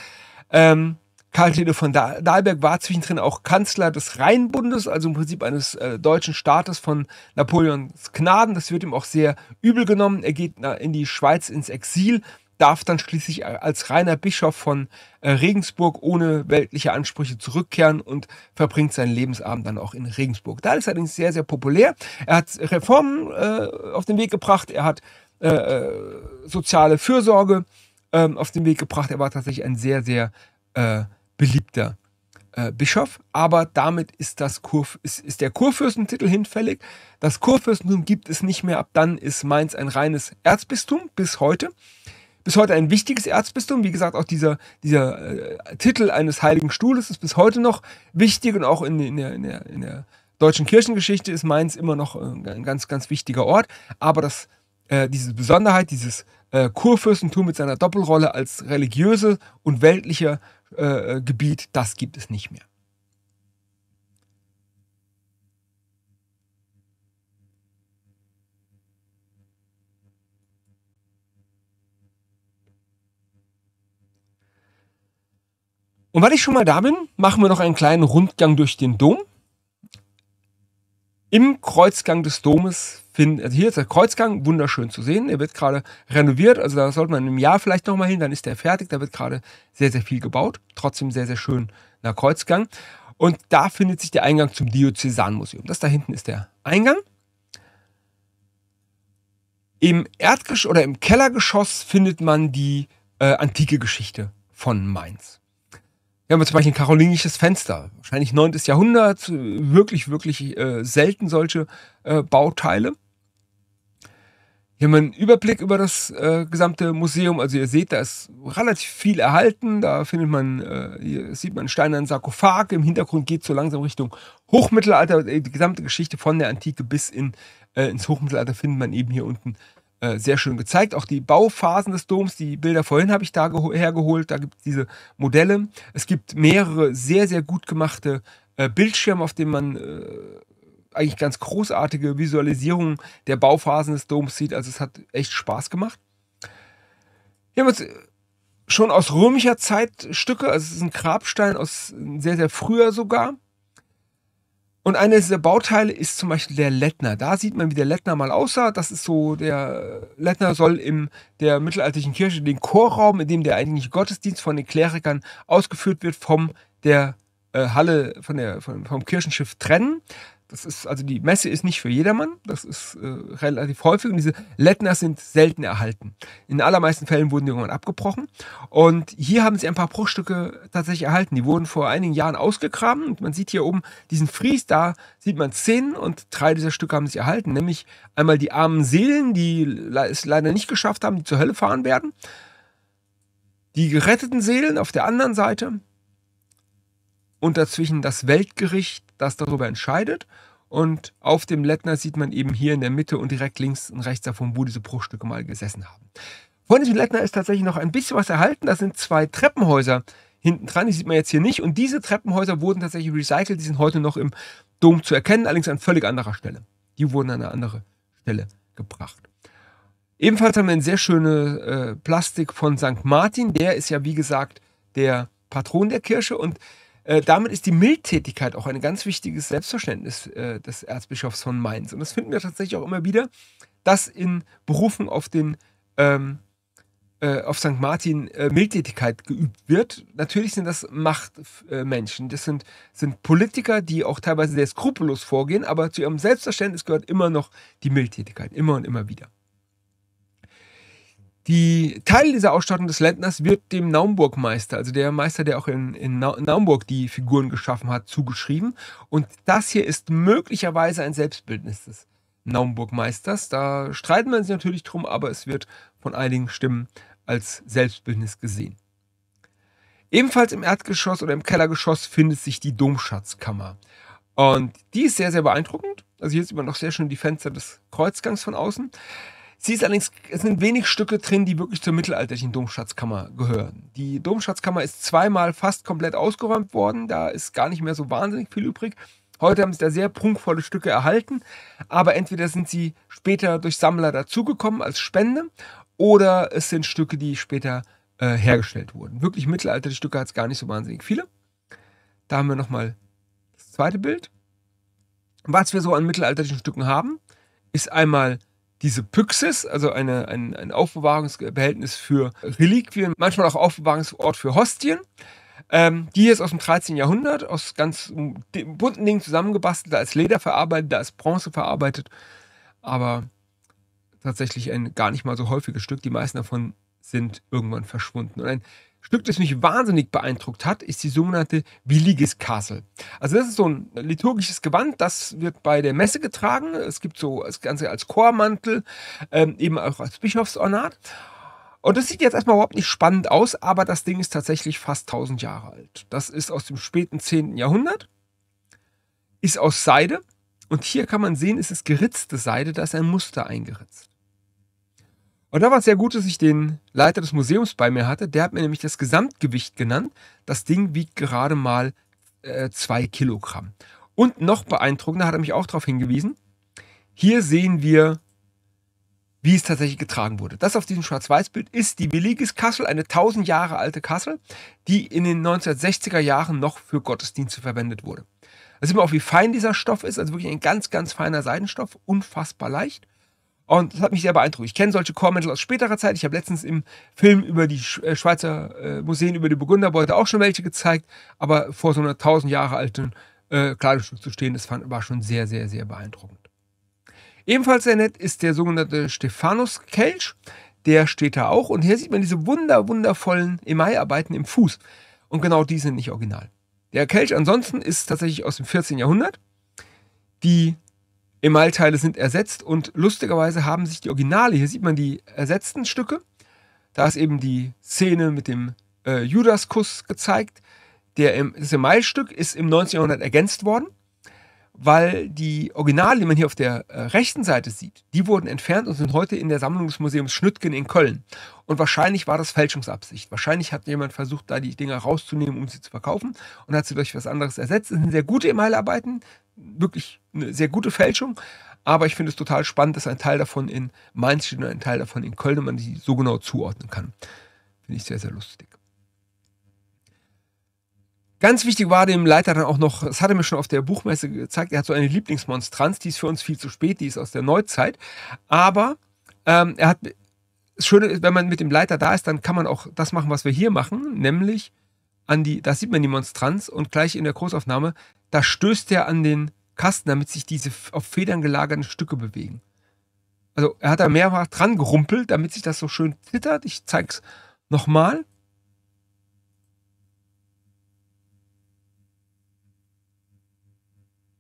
S1: Ähm, Karl Theodor von Dahlberg war zwischendrin auch Kanzler des Rheinbundes, also im Prinzip eines äh, deutschen Staates von Napoleons Gnaden. Das wird ihm auch sehr übel genommen. Er geht in die Schweiz ins Exil, darf dann schließlich äh, als reiner Bischof von äh, Regensburg ohne weltliche Ansprüche zurückkehren und verbringt seinen Lebensabend dann auch in Regensburg. Da ist er allerdings sehr, sehr populär. Er hat Reformen äh, auf den Weg gebracht, er hat äh, äh, soziale Fürsorge ähm, auf den Weg gebracht. Er war tatsächlich ein sehr, sehr beliebter äh, Bischof, aber damit ist, das Kurf ist, ist der Kurfürstentitel hinfällig. Das Kurfürstentum gibt es nicht mehr. Ab dann ist Mainz ein reines Erzbistum bis heute. Bis heute ein wichtiges Erzbistum. Wie gesagt, auch dieser, dieser äh, Titel eines Heiligen Stuhles ist bis heute noch wichtig und auch in, in der, in der, in der deutschen Kirchengeschichte ist Mainz immer noch äh, ein ganz, ganz wichtiger Ort. Aber das, äh, diese Besonderheit, dieses äh, Kurfürstentum mit seiner Doppelrolle als religiöse und weltliche äh, äh, Gebiet, das gibt es nicht mehr. Und weil ich schon mal da bin, machen wir noch einen kleinen Rundgang durch den Dom. Im Kreuzgang des Domes finden, also hier ist der Kreuzgang, wunderschön zu sehen. Er wird gerade renoviert, also da sollte man im Jahr vielleicht nochmal hin, dann ist der fertig. Da wird gerade sehr, sehr viel gebaut. Trotzdem sehr, sehr schön nach Kreuzgang. Und da findet sich der Eingang zum Diözesanmuseum. Das da hinten ist der Eingang. Im Erdgeschoss oder im Kellergeschoss findet man die äh, antike Geschichte von Mainz. Wir haben zum Beispiel ein karolingisches Fenster, wahrscheinlich 9. Jahrhundert, wirklich, wirklich äh, selten solche äh, Bauteile. Hier haben wir einen Überblick über das äh, gesamte Museum. Also ihr seht, da ist relativ viel erhalten. Da findet man, äh, hier sieht man einen an Sarkophag. Im Hintergrund geht es so langsam Richtung Hochmittelalter. Also, die gesamte Geschichte von der Antike bis in, äh, ins Hochmittelalter findet man eben hier unten äh, sehr schön gezeigt. Auch die Bauphasen des Doms, die Bilder vorhin habe ich da hergeholt. Da gibt es diese Modelle. Es gibt mehrere sehr, sehr gut gemachte äh, Bildschirme, auf denen man äh, eigentlich ganz großartige Visualisierung der Bauphasen des Doms sieht. Also es hat echt Spaß gemacht. Hier haben wir jetzt äh, schon aus römischer Zeit Stücke, also es ist ein Grabstein aus sehr, sehr früher sogar. Und eines dieser Bauteile ist zum Beispiel der Lettner. Da sieht man, wie der Lettner mal aussah. Das ist so, der Lettner soll in der mittelalterlichen Kirche den Chorraum, in dem der eigentliche Gottesdienst von den Klerikern ausgeführt wird, vom der äh, Halle, von der, vom, vom Kirchenschiff trennen. Das ist, also die Messe ist nicht für jedermann, das ist äh, relativ häufig und diese Lettner sind selten erhalten. In allermeisten Fällen wurden die irgendwann abgebrochen und hier haben sie ein paar Bruchstücke tatsächlich erhalten. Die wurden vor einigen Jahren ausgegraben und man sieht hier oben diesen Fries, da sieht man zehn und drei dieser Stücke haben sich erhalten, nämlich einmal die armen Seelen, die es leider nicht geschafft haben, die zur Hölle fahren werden, die geretteten Seelen auf der anderen Seite und dazwischen das Weltgericht, das darüber entscheidet. Und auf dem Lettner sieht man eben hier in der Mitte und direkt links und rechts davon, wo diese Bruchstücke mal gesessen haben. Von diesem Lettner ist tatsächlich noch ein bisschen was erhalten. Da sind zwei Treppenhäuser hinten dran, die sieht man jetzt hier nicht. Und diese Treppenhäuser wurden tatsächlich recycelt, die sind heute noch im Dom zu erkennen, allerdings an völlig anderer Stelle. Die wurden an eine andere Stelle gebracht. Ebenfalls haben wir eine sehr schöne äh, Plastik von St. Martin. Der ist ja, wie gesagt, der Patron der Kirche und äh, damit ist die Mildtätigkeit auch ein ganz wichtiges Selbstverständnis äh, des Erzbischofs von Mainz. Und das finden wir tatsächlich auch immer wieder, dass in Berufen auf den ähm, äh, auf St. Martin äh, Mildtätigkeit geübt wird. Natürlich sind das Machtmenschen. das sind, sind Politiker, die auch teilweise sehr skrupellos vorgehen, aber zu ihrem Selbstverständnis gehört immer noch die Mildtätigkeit, immer und immer wieder. Die Teil dieser Ausstattung des Lendners wird dem Naumburgmeister, also der Meister, der auch in, in Naumburg die Figuren geschaffen hat, zugeschrieben. Und das hier ist möglicherweise ein Selbstbildnis des Naumburgmeisters. Da streiten man sich natürlich drum, aber es wird von einigen Stimmen als Selbstbildnis gesehen. Ebenfalls im Erdgeschoss oder im Kellergeschoss findet sich die Domschatzkammer. Und die ist sehr, sehr beeindruckend. Also hier sieht man noch sehr schön die Fenster des Kreuzgangs von außen. Sie ist allerdings, es sind wenig Stücke drin, die wirklich zur mittelalterlichen Domschatzkammer gehören. Die Domschatzkammer ist zweimal fast komplett ausgeräumt worden, da ist gar nicht mehr so wahnsinnig viel übrig. Heute haben sie da sehr prunkvolle Stücke erhalten, aber entweder sind sie später durch Sammler dazugekommen als Spende oder es sind Stücke, die später äh, hergestellt wurden. Wirklich mittelalterliche Stücke hat es gar nicht so wahnsinnig viele. Da haben wir nochmal das zweite Bild. Was wir so an mittelalterlichen Stücken haben, ist einmal diese Pyxis, also eine, ein, ein Aufbewahrungsbehältnis für Reliquien, manchmal auch Aufbewahrungsort für Hostien. Ähm, die ist aus dem 13. Jahrhundert, aus ganz bunten Dingen zusammengebastelt, da ist Leder verarbeitet, da ist Bronze verarbeitet. Aber tatsächlich ein gar nicht mal so häufiges Stück. Die meisten davon sind irgendwann verschwunden. Und ein Stück, das mich wahnsinnig beeindruckt hat, ist die sogenannte Williges Castle. Also das ist so ein liturgisches Gewand, das wird bei der Messe getragen. Es gibt so das Ganze als Chormantel, ähm, eben auch als Bischofsornat. Und das sieht jetzt erstmal überhaupt nicht spannend aus, aber das Ding ist tatsächlich fast 1000 Jahre alt. Das ist aus dem späten 10. Jahrhundert, ist aus Seide und hier kann man sehen, es ist geritzte Seide, da ist ein Muster eingeritzt. Und da war es sehr gut, dass ich den Leiter des Museums bei mir hatte. Der hat mir nämlich das Gesamtgewicht genannt. Das Ding wiegt gerade mal äh, zwei Kilogramm. Und noch beeindruckender hat er mich auch darauf hingewiesen. Hier sehen wir, wie es tatsächlich getragen wurde. Das auf diesem Schwarz-Weiß-Bild ist die Willigis Kassel, eine 1000 Jahre alte Kassel, die in den 1960er Jahren noch für Gottesdienste verwendet wurde. Da sieht man auch, wie fein dieser Stoff ist. Also wirklich ein ganz, ganz feiner Seidenstoff, unfassbar leicht. Und das hat mich sehr beeindruckt. Ich kenne solche Chormäntel aus späterer Zeit. Ich habe letztens im Film über die äh, Schweizer äh, Museen, über die Burgunderbeute auch schon welche gezeigt. Aber vor so einer 1000 Jahre alten äh, Kleidungsstück zu stehen, das fand, war schon sehr, sehr, sehr beeindruckend. Ebenfalls sehr nett ist der sogenannte Stephanus-Kelch. Der steht da auch. Und hier sieht man diese wunder, wundervollen Emaillarbeiten im Fuß. Und genau die sind nicht original. Der Kelch ansonsten ist tatsächlich aus dem 14. Jahrhundert. Die Emalteile sind ersetzt und lustigerweise haben sich die Originale, hier sieht man die ersetzten Stücke, da ist eben die Szene mit dem äh, Judaskuss gezeigt. Der, das Emailstück ist im 19. Jahrhundert ergänzt worden, weil die Originale, die man hier auf der äh, rechten Seite sieht, die wurden entfernt und sind heute in der Sammlung des Museums Schnüttgen in Köln. Und wahrscheinlich war das Fälschungsabsicht. Wahrscheinlich hat jemand versucht, da die Dinger rauszunehmen, um sie zu verkaufen und hat sie durch was anderes ersetzt. Das sind sehr gute Emailarbeiten, wirklich eine sehr gute Fälschung. Aber ich finde es total spannend, dass ein Teil davon in Mainz steht und ein Teil davon in Köln und man die so genau zuordnen kann. Finde ich sehr, sehr lustig. Ganz wichtig war dem Leiter dann auch noch, das hat er mir schon auf der Buchmesse gezeigt, er hat so eine Lieblingsmonstranz, die ist für uns viel zu spät, die ist aus der Neuzeit. Aber ähm, er hat, das Schöne ist, wenn man mit dem Leiter da ist, dann kann man auch das machen, was wir hier machen, nämlich an die, da sieht man die Monstranz und gleich in der Großaufnahme, da stößt er an den Kasten, damit sich diese auf Federn gelagerten Stücke bewegen. Also er hat da mehrfach dran gerumpelt, damit sich das so schön zittert. Ich zeige es nochmal.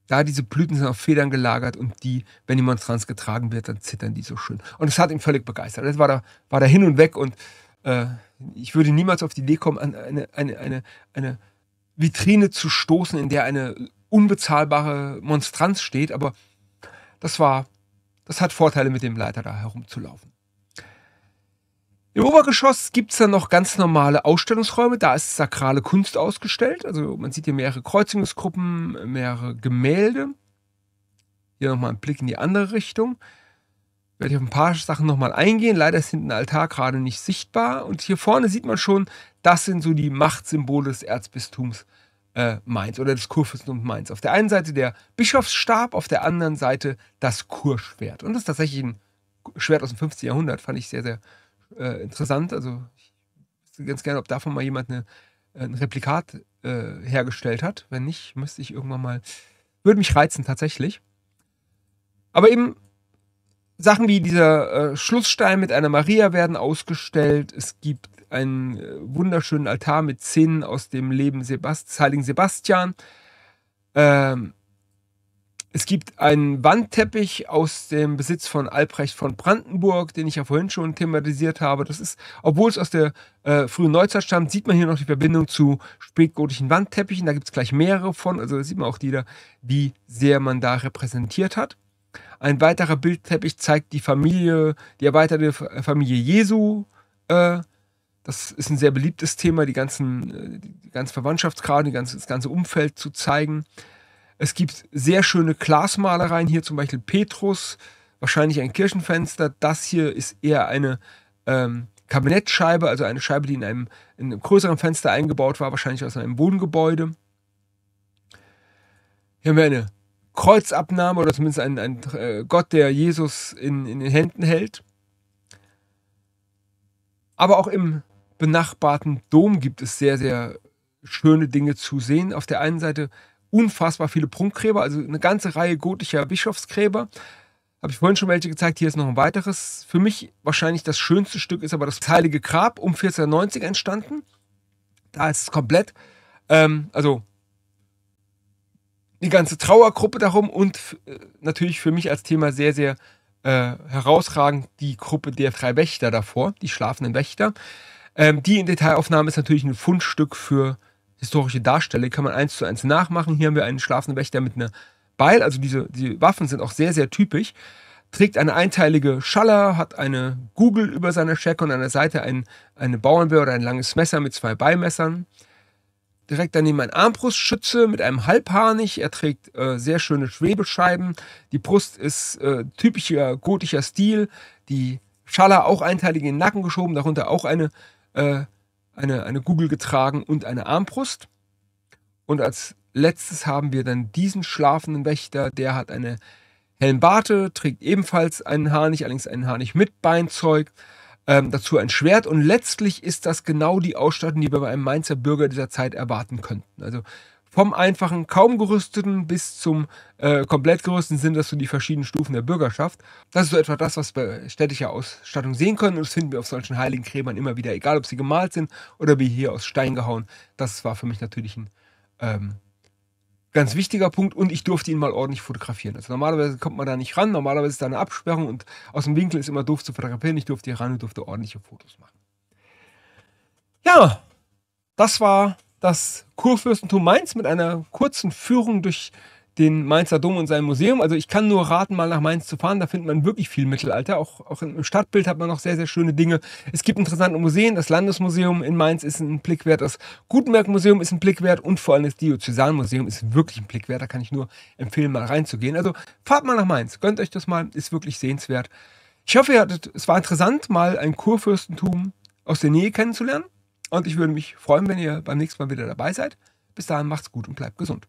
S1: Da diese Blüten sind auf Federn gelagert und die, wenn die Monstranz getragen wird, dann zittern die so schön. Und es hat ihn völlig begeistert. Das war da, war da hin und weg und äh, ich würde niemals auf die Idee kommen, an eine, eine, eine, eine Vitrine zu stoßen, in der eine unbezahlbare Monstranz steht, aber das war, das hat Vorteile, mit dem Leiter da herumzulaufen. Im Obergeschoss gibt es dann noch ganz normale Ausstellungsräume. Da ist sakrale Kunst ausgestellt. Also man sieht hier mehrere Kreuzungsgruppen, mehrere Gemälde. Hier nochmal ein Blick in die andere Richtung werde ich auf ein paar Sachen nochmal eingehen. Leider ist hinten Altar gerade nicht sichtbar. Und hier vorne sieht man schon, das sind so die Machtsymbole des Erzbistums äh, Mainz oder des Kurfürstentums Mainz. Auf der einen Seite der Bischofsstab, auf der anderen Seite das Kurschwert. Und das ist tatsächlich ein Schwert aus dem 15. Jahrhundert, fand ich sehr, sehr äh, interessant. Also ich wüsste ganz gerne, ob davon mal jemand eine, äh, ein Replikat äh, hergestellt hat. Wenn nicht, müsste ich irgendwann mal, würde mich reizen tatsächlich. Aber eben Sachen wie dieser äh, Schlussstein mit einer Maria werden ausgestellt. Es gibt einen äh, wunderschönen Altar mit Szenen aus dem Leben Sebast des heiligen Sebastian. Ähm, es gibt einen Wandteppich aus dem Besitz von Albrecht von Brandenburg, den ich ja vorhin schon thematisiert habe. Das ist, obwohl es aus der äh, frühen Neuzeit stammt, sieht man hier noch die Verbindung zu spätgotischen Wandteppichen. Da gibt es gleich mehrere von. Also da sieht man auch die wie sehr man da repräsentiert hat. Ein weiterer Bildteppich zeigt die Familie, die erweiterte äh, Familie Jesu. Äh, das ist ein sehr beliebtes Thema, die ganzen, äh, die ganzen Verwandtschaftsgraden, die ganze, das ganze Umfeld zu zeigen. Es gibt sehr schöne Glasmalereien, hier zum Beispiel Petrus, wahrscheinlich ein Kirchenfenster. Das hier ist eher eine ähm, Kabinettscheibe, also eine Scheibe, die in einem, in einem größeren Fenster eingebaut war, wahrscheinlich aus einem Wohngebäude. Hier haben wir eine Kreuzabnahme oder zumindest ein, ein äh, Gott, der Jesus in, in den Händen hält. Aber auch im benachbarten Dom gibt es sehr, sehr schöne Dinge zu sehen. Auf der einen Seite unfassbar viele Prunkgräber, also eine ganze Reihe gotischer Bischofsgräber. Habe ich vorhin schon welche gezeigt. Hier ist noch ein weiteres. Für mich wahrscheinlich das schönste Stück ist aber das Heilige Grab um 1490 entstanden. Da ist es komplett. Ähm, also die ganze Trauergruppe darum und äh, natürlich für mich als Thema sehr, sehr äh, herausragend die Gruppe der drei Wächter davor, die schlafenden Wächter. Ähm, die in Detailaufnahme ist natürlich ein Fundstück für historische Darsteller, kann man eins zu eins nachmachen. Hier haben wir einen schlafenden Wächter mit einer Beil, also diese, diese Waffen sind auch sehr, sehr typisch. Trägt eine einteilige Schaller, hat eine Google über seiner Schecke und an der Seite ein, eine Bauernwehr oder ein langes Messer mit zwei Beimessern. Direkt daneben ein Armbrustschütze mit einem Halbharnig. Er trägt äh, sehr schöne Schwebescheiben. Die Brust ist äh, typischer gotischer Stil. Die Schaller auch einteilig in den Nacken geschoben, darunter auch eine, äh, eine, eine Google getragen und eine Armbrust. Und als letztes haben wir dann diesen schlafenden Wächter. Der hat eine Helmbarte, trägt ebenfalls einen Harnig, allerdings einen Harnig mit Beinzeug ähm, dazu ein Schwert und letztlich ist das genau die Ausstattung, die wir bei einem Mainzer Bürger dieser Zeit erwarten könnten. Also vom einfachen, kaum gerüsteten bis zum äh, komplett gerüsteten sind das so die verschiedenen Stufen der Bürgerschaft. Das ist so etwa das, was wir städtischer Ausstattung sehen können. Und das finden wir auf solchen heiligen Gräbern immer wieder, egal ob sie gemalt sind oder wie hier aus Stein gehauen. Das war für mich natürlich ein ähm, ganz wichtiger Punkt und ich durfte ihn mal ordentlich fotografieren. Also normalerweise kommt man da nicht ran, normalerweise ist da eine Absperrung und aus dem Winkel ist immer doof zu fotografieren. Ich durfte hier ran und durfte ordentliche Fotos machen. Ja, das war das Kurfürstentum Mainz mit einer kurzen Führung durch den Mainzer Dom und sein Museum. Also ich kann nur raten, mal nach Mainz zu fahren. Da findet man wirklich viel Mittelalter. Auch, auch im Stadtbild hat man noch sehr, sehr schöne Dinge. Es gibt interessante Museen. Das Landesmuseum in Mainz ist ein Blick wert. Das Gutenberg-Museum ist ein Blick wert. Und vor allem das Diözesanmuseum ist wirklich ein Blick wert. Da kann ich nur empfehlen, mal reinzugehen. Also fahrt mal nach Mainz. Gönnt euch das mal. Ist wirklich sehenswert. Ich hoffe, hattet, es war interessant, mal ein Kurfürstentum aus der Nähe kennenzulernen. Und ich würde mich freuen, wenn ihr beim nächsten Mal wieder dabei seid. Bis dahin macht's gut und bleibt gesund.